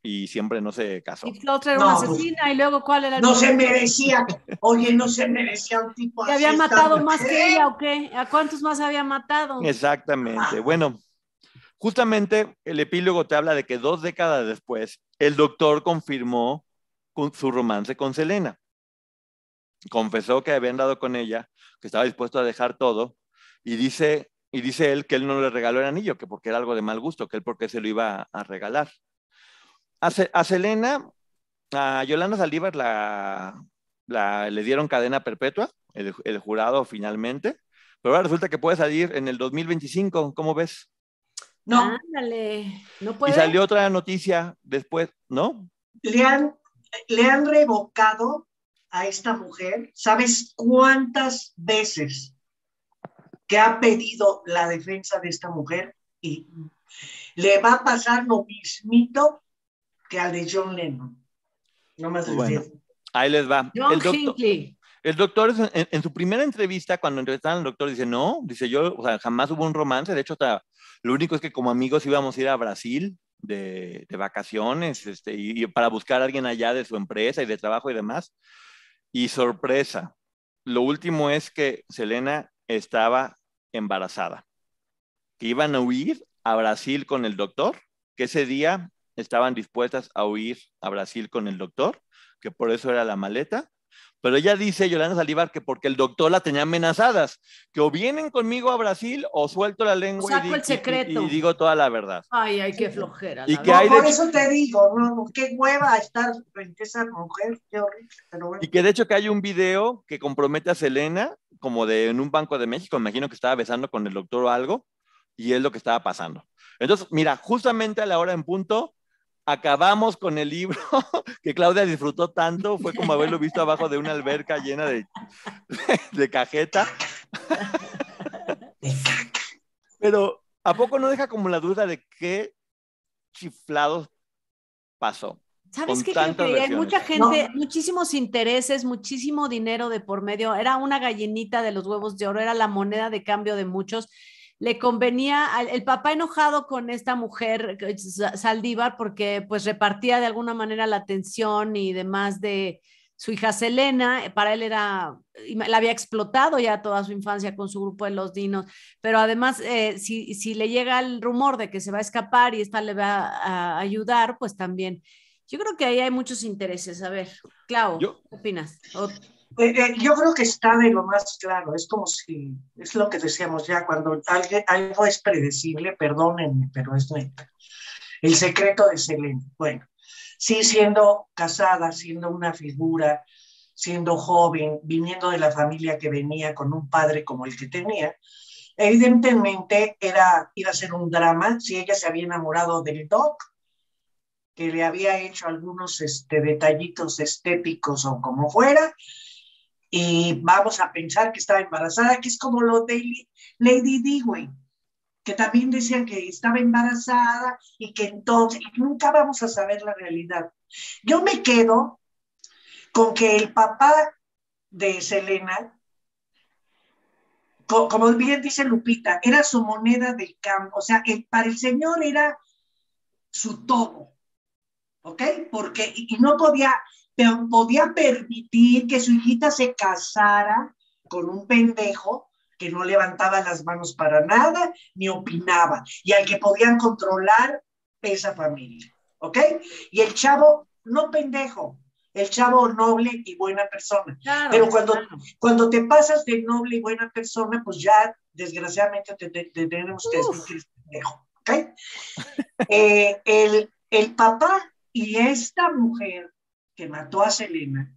y siempre no se casó. Y la otra era una pues, asesina y luego cuál era No se merecía, oye, no se merecía un tipo así. había matado más que ella o qué? ¿A cuántos más había matado? Exactamente. Ah. Bueno, justamente el epílogo te habla de que dos décadas después, el doctor confirmó su romance con Selena. Confesó que había andado con ella, que estaba dispuesto a dejar todo y dice, y dice él que él no le regaló el anillo, que porque era algo de mal gusto, que él porque se lo iba a regalar. A, a Selena, a Yolanda Saldívar la, le dieron cadena perpetua, el, jurado finalmente, pero ahora resulta que puede salir en el 2025, ¿cómo ves? No. no puede. Y salió otra noticia después, ¿no? Le han, le han revocado a esta mujer, ¿sabes cuántas veces? que ha pedido la defensa de esta mujer y le va a pasar lo mismito que al de John Lennon. No más bueno, Ahí les va. John el doctor, Hinckley. el doctor en, su primera entrevista, cuando entrevistaron al doctor, dice, no, dice yo, o sea, jamás hubo un romance, de hecho, hasta, lo único es que como amigos íbamos a ir a Brasil de, vacaciones este, y, para buscar a alguien allá de su empresa y de trabajo y demás. Y sorpresa, lo último es que Selena estaba embarazada, que iban a huir a Brasil con el doctor, que ese día estaban dispuestas a huir a Brasil con el doctor, que por eso era la maleta, pero ella dice, Yolanda Salivar, que porque el doctor la tenía amenazadas, que o vienen conmigo a Brasil o suelto la lengua y, secreto. digo toda la verdad. Ay, ay, qué flojera. Por eso te digo, qué hueva estar frente esa mujer, Y que de hecho que hay un video que compromete a Selena, como de en un banco de México, imagino que estaba besando con el doctor o algo, y es lo que estaba pasando. Entonces, mira, justamente a la hora en punto, acabamos con el libro que Claudia disfrutó tanto, fue como haberlo visto abajo de una alberca llena de, de cajeta. Pero, ¿a poco no deja como la duda de qué chiflado pasó? ¿Sabes qué? Hay mucha gente, muchísimos intereses, muchísimo dinero de por medio. Era una gallinita de los huevos de oro, era la moneda de cambio de muchos le convenía el papá enojado con esta mujer Saldívar porque pues repartía de alguna manera la atención y demás de su hija Selena, para él era, la había explotado ya toda su infancia con su grupo de los dinos, pero además eh, si, le llega el rumor de que se va a escapar y esta le va a, ayudar, pues también. Yo creo que ahí hay muchos intereses. A ver, Clau, ¿qué opinas? Eh, eh, yo creo que está de lo más claro, es como si, es lo que decíamos ya, cuando algo es predecible, perdónenme, pero es neta. El secreto de Selena, bueno, sí siendo casada, siendo una figura, siendo joven, viniendo de la familia que venía con un padre como el que tenía, evidentemente era, iba a ser un drama si ella se había enamorado del doc, que le había hecho algunos este, detallitos estéticos o como fuera, y vamos a pensar que estaba embarazada, que es como lo de Lady Dewey, que también decían que estaba embarazada y que entonces nunca vamos a saber la realidad. Yo me quedo con que el papá de Selena, como bien dice Lupita, era su moneda del campo, o sea, para el señor era su todo, ¿ok? Porque, y no podía, podía permitir que su hijita se casara con un pendejo que no levantaba las manos para nada ni opinaba y al que podían controlar esa familia, ¿ok? Y el chavo, no pendejo, el chavo noble y buena persona. Pero cuando, cuando te pasas de noble y buena persona, pues ya desgraciadamente te, tenemos que pendejo, ¿ok? Eh, el, el papá y esta mujer que mató a Selena,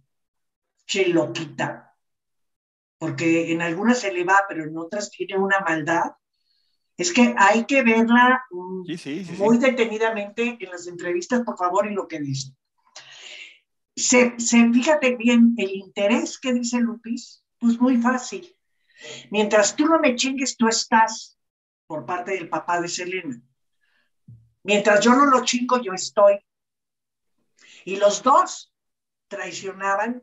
se lo quita, porque en algunas se le va, pero en otras tiene una maldad. Es que hay que verla mm, muy detenidamente en las entrevistas, por favor, y lo que dice. Se, se, fíjate bien el interés que dice Lupis, pues muy fácil. Mientras tú no me chingues, tú estás por parte del papá de Selena. Mientras yo no lo chingo, yo estoy. Y los dos traicionaban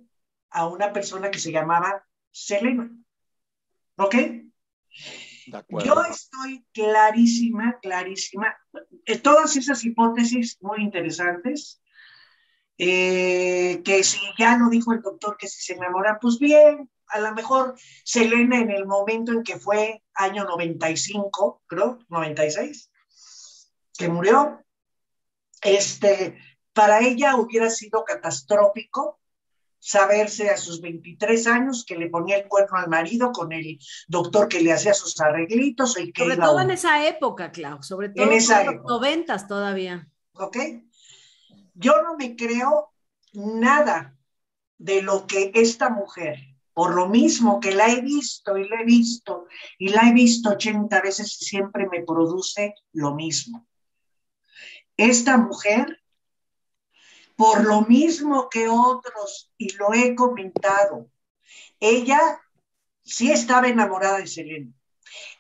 a una persona que se llamaba Selena. ¿Ok? Yo estoy clarísima, clarísima. Eh, todas esas hipótesis muy interesantes, eh, que si ya no dijo el doctor que si se enamora, pues bien, a lo mejor Selena en el momento en que fue año 95, creo, 96, que murió, este, para ella hubiera sido catastrófico saberse a sus 23 años que le ponía el cuerno al marido con el doctor que le hacía sus arreglitos. y que sobre todo en esa época, Clau, sobre todo en, esa los época. todavía. ¿Ok? Yo no me creo nada de lo que esta mujer, por lo mismo que la he visto y la he visto y la he visto 80 veces, y siempre me produce lo mismo. Esta mujer por lo mismo que otros, y lo he comentado, ella sí estaba enamorada de Selena.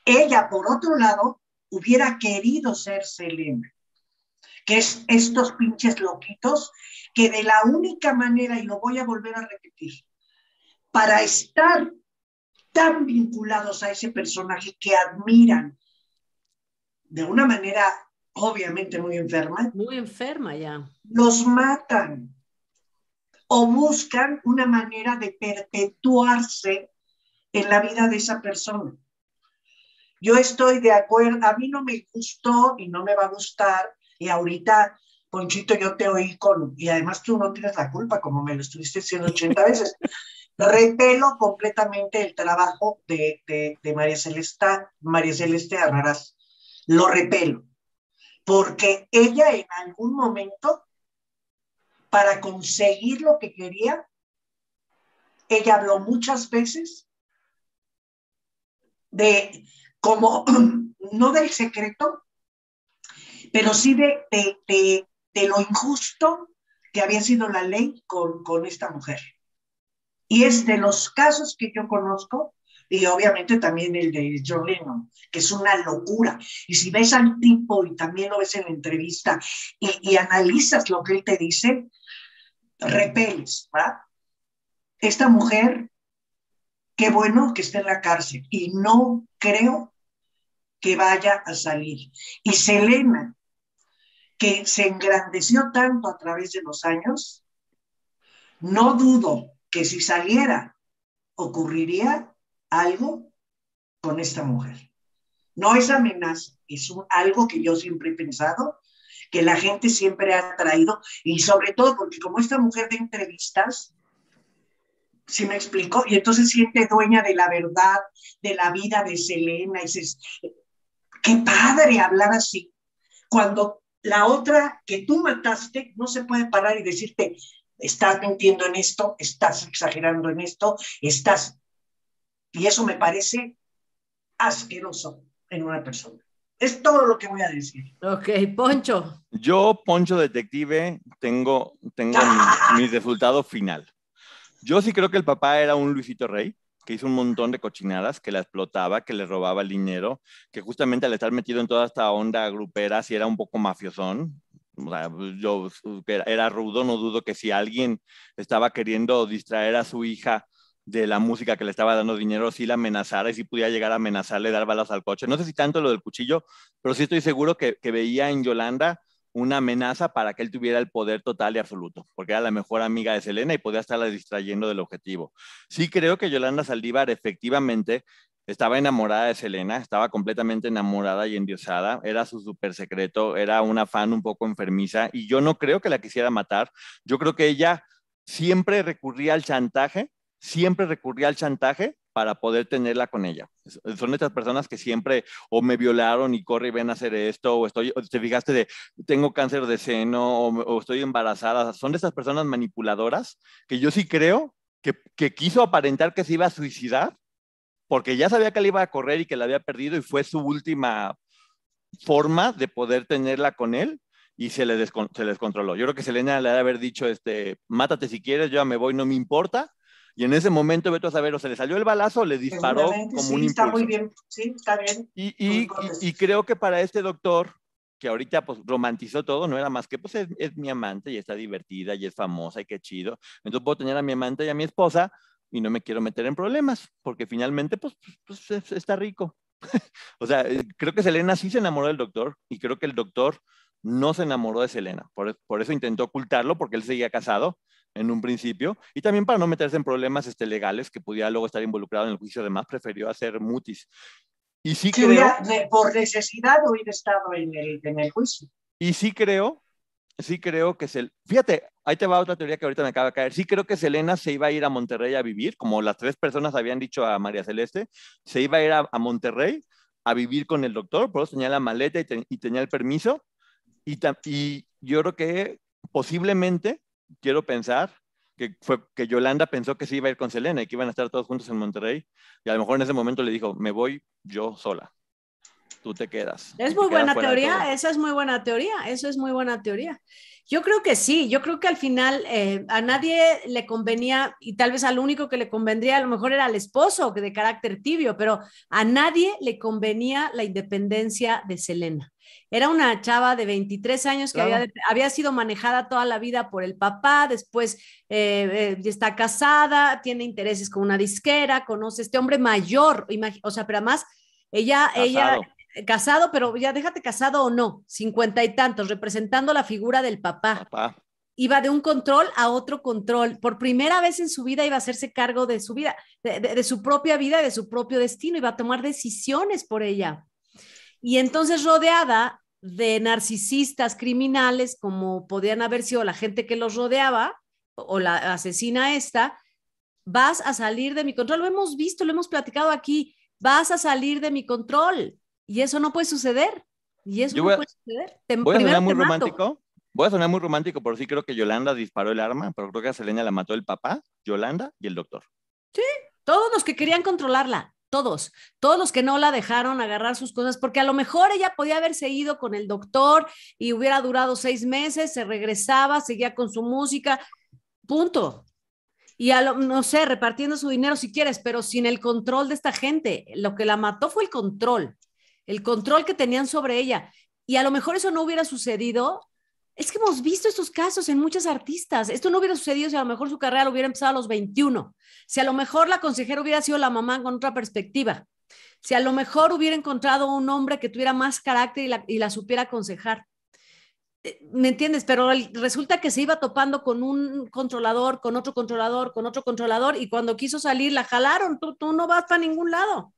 Ella, por otro lado, hubiera querido ser Selena, que es estos pinches loquitos que de la única manera, y lo voy a volver a repetir, para estar tan vinculados a ese personaje que admiran de una manera obviamente muy enferma. Muy enferma ya. Los matan o buscan una manera de perpetuarse en la vida de esa persona. Yo estoy de acuerdo, a mí no me gustó y no me va a gustar, y ahorita, Ponchito, yo te oí con, y además tú no tienes la culpa, como me lo estuviste diciendo 80 veces. Repelo completamente el trabajo de, María Celeste, María Celeste Arraraz. Lo repelo porque ella en algún momento, para conseguir lo que quería, ella habló muchas veces de como, no del secreto, pero sí de, de, lo injusto que había sido la ley con esta mujer. Y es de los casos que yo conozco y obviamente también el de John Lennon, que es una locura. Y si ves al tipo y también lo ves en la entrevista y, y analizas lo que él te dice, repeles, ¿verdad? Esta mujer, qué bueno que esté en la cárcel y no creo que vaya a salir. Y Selena, que se engrandeció tanto a través de los años, no dudo que si saliera ocurriría algo con esta mujer. No es amenaza, es un, algo que yo siempre he pensado, que la gente siempre ha traído, y sobre todo porque como esta mujer de entrevistas, si me explicó? Y entonces siente dueña de la verdad, de la vida de Selena, y dices, qué padre hablar así, cuando la otra que tú mataste no se puede parar y decirte, estás mintiendo en esto, estás exagerando en esto, estás y eso me parece asqueroso en una persona. Es todo lo que voy a decir. Ok, Poncho. Yo, Poncho Detective, tengo, tengo mi, resultado final. Yo sí creo que el papá era un Luisito Rey, que hizo un montón de cochinadas, que la explotaba, que le robaba el dinero, que justamente al estar metido en toda esta onda grupera, sí era un poco mafiosón, o sea, yo era, rudo, no dudo que si alguien estaba queriendo distraer a su hija de la música que le estaba dando dinero si la amenazara y si pudiera llegar a amenazarle, dar balas al coche. No sé si tanto lo del cuchillo, pero sí estoy seguro que, que veía en Yolanda una amenaza para que él tuviera el poder total y absoluto, porque era la mejor amiga de Selena y podía estarla distrayendo del objetivo. Sí creo que Yolanda Saldívar efectivamente estaba enamorada de Selena, estaba completamente enamorada y endiosada, era su super secreto, era una fan un poco enfermiza y yo no creo que la quisiera matar, yo creo que ella siempre recurría al chantaje siempre recurría al chantaje para poder tenerla con ella. Son estas personas que siempre o me violaron y corre y ven a hacer esto, o estoy, te fijaste de, tengo cáncer de seno, o, estoy embarazada. Son de estas personas manipuladoras que yo sí creo que, quiso aparentar que se iba a suicidar, porque ya sabía que le iba a correr y que la había perdido y fue su última forma de poder tenerla con él y se le, les controló. Yo creo que Selena le ha haber dicho, este, mátate si quieres, yo ya me voy, no me importa, y en ese momento, Beto a saber, o se le salió el balazo le disparó como sí, un impulso. Está muy bien, sí, está bien. Y, creo que para este doctor, que ahorita pues romantizó todo, no era más que pues es, mi amante y está divertida y es famosa y qué chido. Entonces puedo tener a mi amante y a mi esposa y no me quiero meter en problemas, porque finalmente pues, pues, pues está rico. o sea, eh, creo que Selena sí se enamoró del doctor y creo que el doctor no se enamoró de Selena. por, eso intentó ocultarlo, porque él seguía casado en un principio, y también para no meterse en problemas este, legales que pudiera luego estar involucrado en el juicio, además prefirió hacer mutis. Y sí creo, por necesidad hubiera estado en el, juicio. Y sí creo, sí creo que se... Fíjate, ahí te va otra teoría que ahorita me acaba de caer. Sí creo que Selena se iba a ir a Monterrey a vivir, como las tres personas habían dicho a María Celeste, se iba a ir a, Monterrey a vivir con el doctor, por tenía la maleta y, tenía el permiso. Y, y yo creo que posiblemente quiero pensar que fue que Yolanda pensó que se iba a ir con Selena y que iban a estar todos juntos en Monterrey. Y a lo mejor en ese momento le dijo, me voy yo sola. Tú te quedas. Es muy buena teoría, esa es muy buena teoría, eso es muy buena teoría. Yo creo que sí, yo creo que al final eh, a nadie le convenía y tal vez al único que le convendría a lo mejor era al esposo de carácter tibio, pero a nadie le convenía la independencia de Selena. Era una chava de 23 años que había, sido manejada toda la vida por el papá, después eh, eh, está casada, tiene intereses con una disquera, conoce este hombre mayor, o sea, pero además ella, ella casado, pero ya déjate casado o no, cincuenta y tantos, representando la figura del papá. Iba de un control a otro control. Por primera vez en su vida iba a hacerse cargo de su vida, de, de su propia vida, de su propio destino. Iba a tomar decisiones por ella. Y entonces rodeada de narcisistas criminales, como podían haber sido la gente que los rodeaba o la asesina esta, vas a salir de mi control. Lo hemos visto, lo hemos platicado aquí, vas a salir de mi control. Y eso no puede suceder. Y eso no puede suceder. voy a sonar muy romántico. Voy a sonar muy romántico, por sí creo que Yolanda disparó el arma, pero creo que a Selena la mató el papá, Yolanda y el doctor. Sí, todos los que querían controlarla todos, todos los que no la dejaron agarrar sus cosas, porque a lo mejor ella podía haberse ido con el doctor y hubiera durado seis meses, se regresaba, seguía con su música, punto. Y a lo, no sé, repartiendo su dinero si quieres, pero sin el control de esta gente. Lo que la mató fue el control, el control que tenían sobre ella. Y a lo mejor eso no hubiera sucedido es que hemos visto estos casos en muchas artistas. Esto no hubiera sucedido si a lo mejor su carrera lo hubiera empezado a los 21, si a lo mejor la consejera hubiera sido la mamá con otra perspectiva, si a lo mejor hubiera encontrado un hombre que tuviera más carácter y la, supiera aconsejar. Eh, ¿Me entiendes? Pero resulta que se iba topando con un controlador, con otro controlador, con otro controlador, y cuando quiso salir la jalaron, tú, tú no vas para ningún lado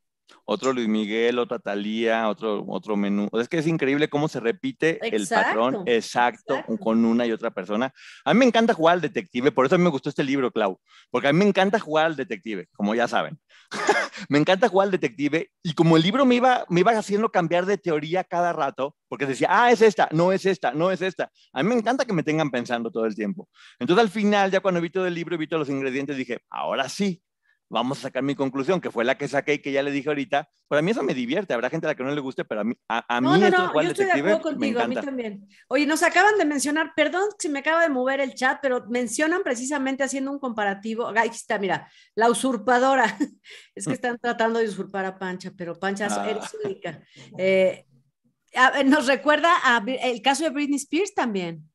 otro Luis Miguel, otra Talía, otro, otro menú. Es que es increíble cómo se repite el patrón exacto, con una y otra persona. A mí me encanta jugar al detective, por eso a mí me gustó este libro, Clau, porque a mí me encanta jugar al detective, como ya saben. me encanta jugar al detective y como el libro me iba, haciendo cambiar de teoría cada rato, porque decía, ah, es esta, no es esta, no es esta. A mí me encanta que me tengan pensando todo el tiempo. Entonces al final, ya cuando vi todo el libro y vi los ingredientes, dije, ahora sí, vamos a sacar mi conclusión, que fue la que saqué y que ya le dije ahorita. Pues a mí eso me divierte, habrá gente a la que no le guste, pero a mí, a, no, mí no, este no, yo estoy de acuerdo contigo, a mí también. Oye, nos acaban de mencionar, perdón si me acaba de mover el chat, pero mencionan precisamente haciendo un comparativo, ah, ahí está, mira, la usurpadora, es que están tratando de usurpar a Pancha, pero Pancha es ah. eres única. Eh, nos recuerda el caso de Britney Spears también.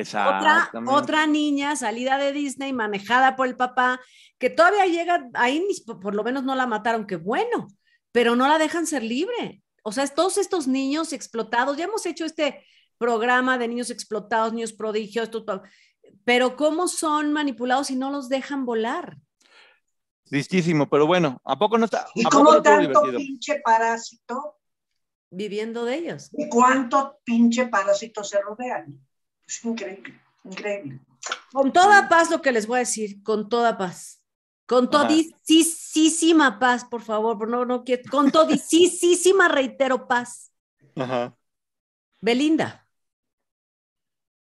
Otra, otra niña salida de Disney, manejada por el papá, que todavía llega, ahí por lo menos no la mataron, que bueno, pero no la dejan ser libre. O sea, todos estos niños explotados, ya hemos hecho este programa de niños explotados, niños prodigios, pero cómo son manipulados y no los dejan volar. listísimo, pero bueno, ¿a poco no está? ¿Y cómo tanto pinche parásito? Viviendo de ellos. ¿Y cuánto pinche parásito se rodean? increíble, increíble. Con toda paz lo que les voy a decir, con toda paz. Con todisísima paz, por favor, no, no Con todisísima, reitero, paz. Belinda.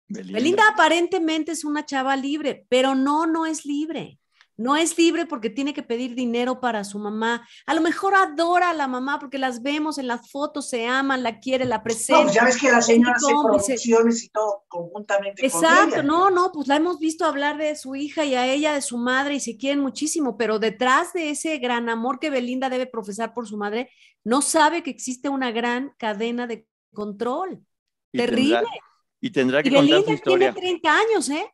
Belinda aparentemente es una chava libre, pero no, no es libre. No es libre porque tiene que pedir dinero para su mamá. A lo mejor adora a la mamá porque las vemos en las fotos, se aman, la quiere, la presenta. ya ves que la señora se producciones y todo conjuntamente. Exacto, no, no, pues la hemos visto hablar de su hija y a ella de su madre y se quieren muchísimo, pero detrás de ese gran amor que Belinda debe profesar por su madre, no sabe que existe una gran cadena de control. Terrible. y tendrá que contar su historia. Tiene 30 años, ¿eh?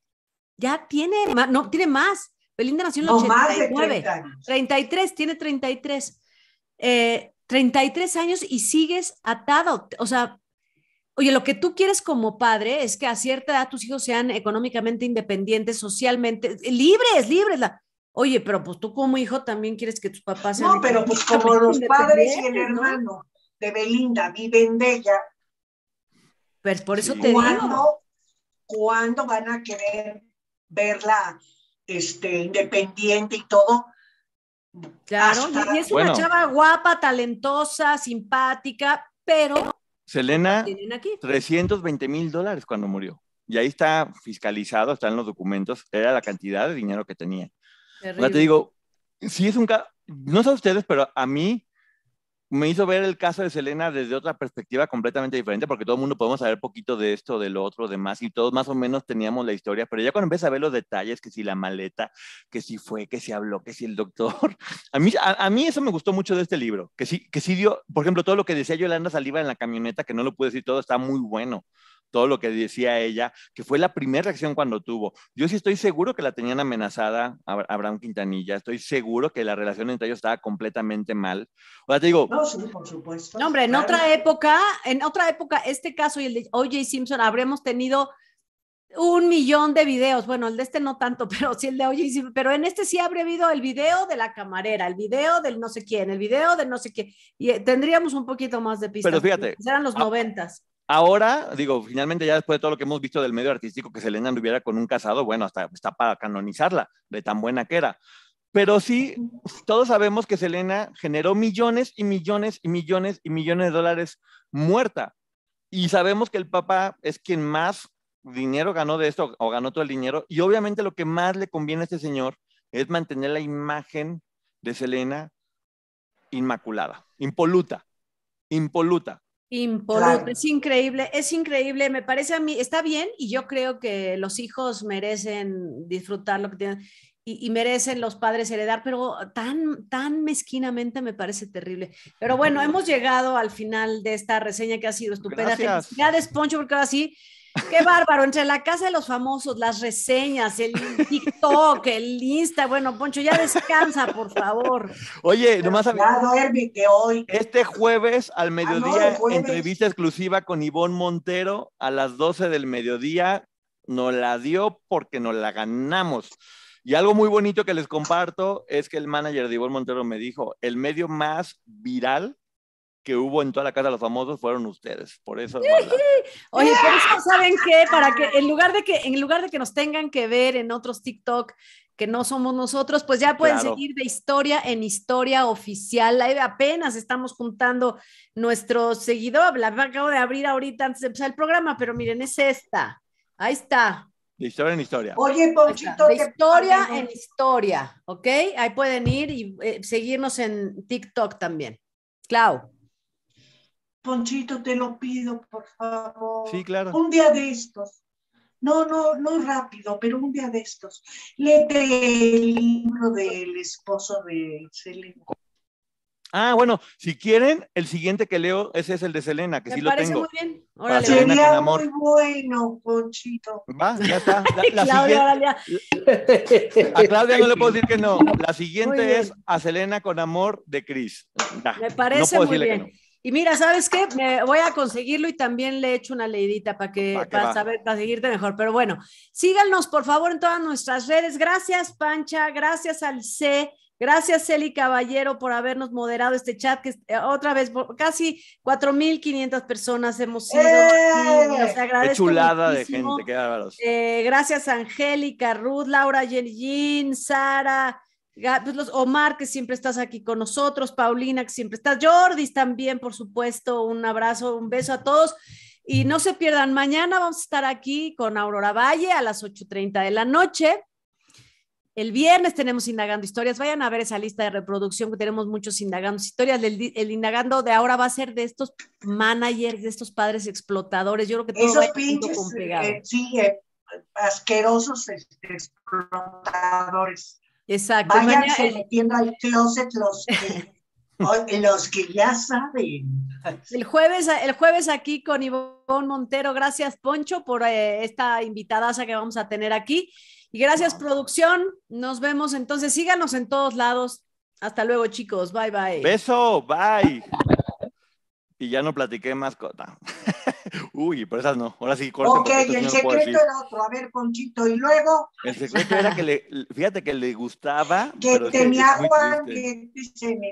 Ya tiene, no, tiene más Belinda nació en el no, 89. 33, tiene 33. Eh, 33 años y sigues atado. O sea, oye, lo que tú quieres como padre es que a cierta edad tus hijos sean económicamente independientes, socialmente, libres, libres. Oye, pero pues tú como hijo también quieres que tus papás sean. No, pero pues como los padres y el hermano de Belinda viven de ella. Pues por eso te digo. ¿Cuándo van a querer verla este, independiente y todo. Claro, y es una chava guapa, talentosa, simpática, pero... Selena, 320 mil dólares cuando murió. Y ahí está fiscalizado, están los documentos, era la cantidad de dinero que tenía. Ya te digo, si es un caso, no sé a ustedes, pero a mí me hizo ver el caso de Selena desde otra perspectiva completamente diferente, porque todo el mundo podemos saber poquito de esto, de lo otro, de más, y todos más o menos teníamos la historia, pero ya cuando empecé a ver los detalles, que si la maleta, que si fue, que si habló, que si el doctor, a mí, eso me gustó mucho de este libro, que sí, que sí dio, por ejemplo, todo lo que decía Yolanda Saliva en la camioneta, que no lo pude decir todo, está muy bueno todo lo que decía ella, que fue la primera reacción cuando tuvo. Yo sí estoy seguro que la tenían amenazada Abraham Quintanilla, estoy seguro que la relación entre ellos estaba completamente mal. O sea, te digo... No, sí, por supuesto. hombre, en otra época, en otra época, este caso y el de O.J. Simpson habremos tenido un millón de videos. Bueno, el de este no tanto, pero sí el de O.J. Simpson, Pero en este sí habría habido el video de la camarera, el video del no sé quién, el video de no sé qué. Y eh, tendríamos un poquito más de pistas. Pero fíjate. Eran los noventas. Ahora, digo, finalmente ya después de todo lo que hemos visto del medio artístico que Selena anduviera con un casado, bueno, hasta está para canonizarla, de tan buena que era. Pero sí, todos sabemos que Selena generó millones y millones y millones y millones de dólares muerta. Y sabemos que el papá es quien más dinero ganó de esto o ganó todo el dinero. Y obviamente lo que más le conviene a este señor es mantener la imagen de Selena inmaculada, impoluta, impoluta. Impoluto, es increíble, es increíble, me parece a mí, está bien y yo creo que los hijos merecen disfrutar lo que tienen y, merecen los padres heredar, pero tan, tan mezquinamente me parece terrible. Pero bueno, hemos llegado al final de esta reseña que ha sido estupenda. Gracias. Felicidades, porque ahora sí Qué bárbaro, entre la casa de los famosos, las reseñas, el TikTok, el Insta, bueno, Poncho, ya descansa, por favor. Oye, nomás a mí, que hoy. Este jueves al ah, mediodía, entrevista exclusiva con Ivonne Montero a las 12 del mediodía, nos la dio porque nos la ganamos. Y algo muy bonito que les comparto es que el manager de Ivonne Montero me dijo, el medio más viral que hubo en toda la casa de los famosos fueron ustedes, por eso. Oye, por saben qué, para que en lugar de que en lugar de que nos tengan que ver en otros TikTok que no somos nosotros, pues ya pueden seguir de historia en historia oficial. Ahí apenas estamos juntando nuestro seguidor. La acabo de abrir ahorita antes de empezar el programa, pero miren, es esta. Ahí está. De historia en historia. Oye, Ponchito. De historia en historia, ¿ok? Ahí pueden ir y eh, seguirnos en TikTok también. Clau. Ponchito, te lo pido, por favor. Sí, claro. Un día de estos. No, no, no rápido, pero un día de estos. Léete el libro del esposo de Selena. Ah, bueno, si quieren, el siguiente que leo, ese es el de Selena, que Me sí lo tengo. Muy bien. Órale. Selena con amor. muy bueno, Ponchito. Va, ya está. La, Claudia, A Claudia no le puedo decir que no. La siguiente es A Selena con amor de Cris. Me parece muy bien. Y mira, ¿sabes qué? Me voy a conseguirlo y también le he hecho una leidita para que, saber, seguirte mejor. Pero bueno, síganos por favor en todas nuestras redes. Gracias, Pancha. Gracias al C. Gracias, Eli Caballero, por habernos moderado este chat, que eh, otra vez casi 4.500 personas hemos sido. ¡Eh! Qué chulada de gente, eh, gracias, Angélica, Ruth, Laura, Yerjin, Sara, Ah, pues, Omar, que siempre estás aquí con nosotros, Paulina, que siempre estás, Jordi también, por supuesto, un abrazo, un beso a todos. Y no se pierdan, mañana vamos a estar aquí con Aurora Valle a las 8.30 de la noche. El viernes tenemos Indagando Historias. Vayan a ver esa lista de reproducción que tenemos muchos Indagando Historias. El, Indagando de ahora va a ser de estos managers, de estos padres explotadores. Yo creo que todo Esos pinches, eh, eh, asquerosos este, explotadores. Exacto. metiendo al closet los que, ya saben. El jueves, el jueves aquí con Ivonne Montero. Gracias, Poncho, por eh, esta invitadaza que vamos a tener aquí. Y gracias, producción. Nos vemos entonces. Síganos en todos lados. Hasta luego, chicos. Bye, bye. Beso, bye y ya no platiqué más Uy, pero esas no. Ahora sí corto. Ok, el secreto era otro. A ver, Conchito, y luego. El secreto era que le, fíjate que le gustaba. Que tenía Juan que se me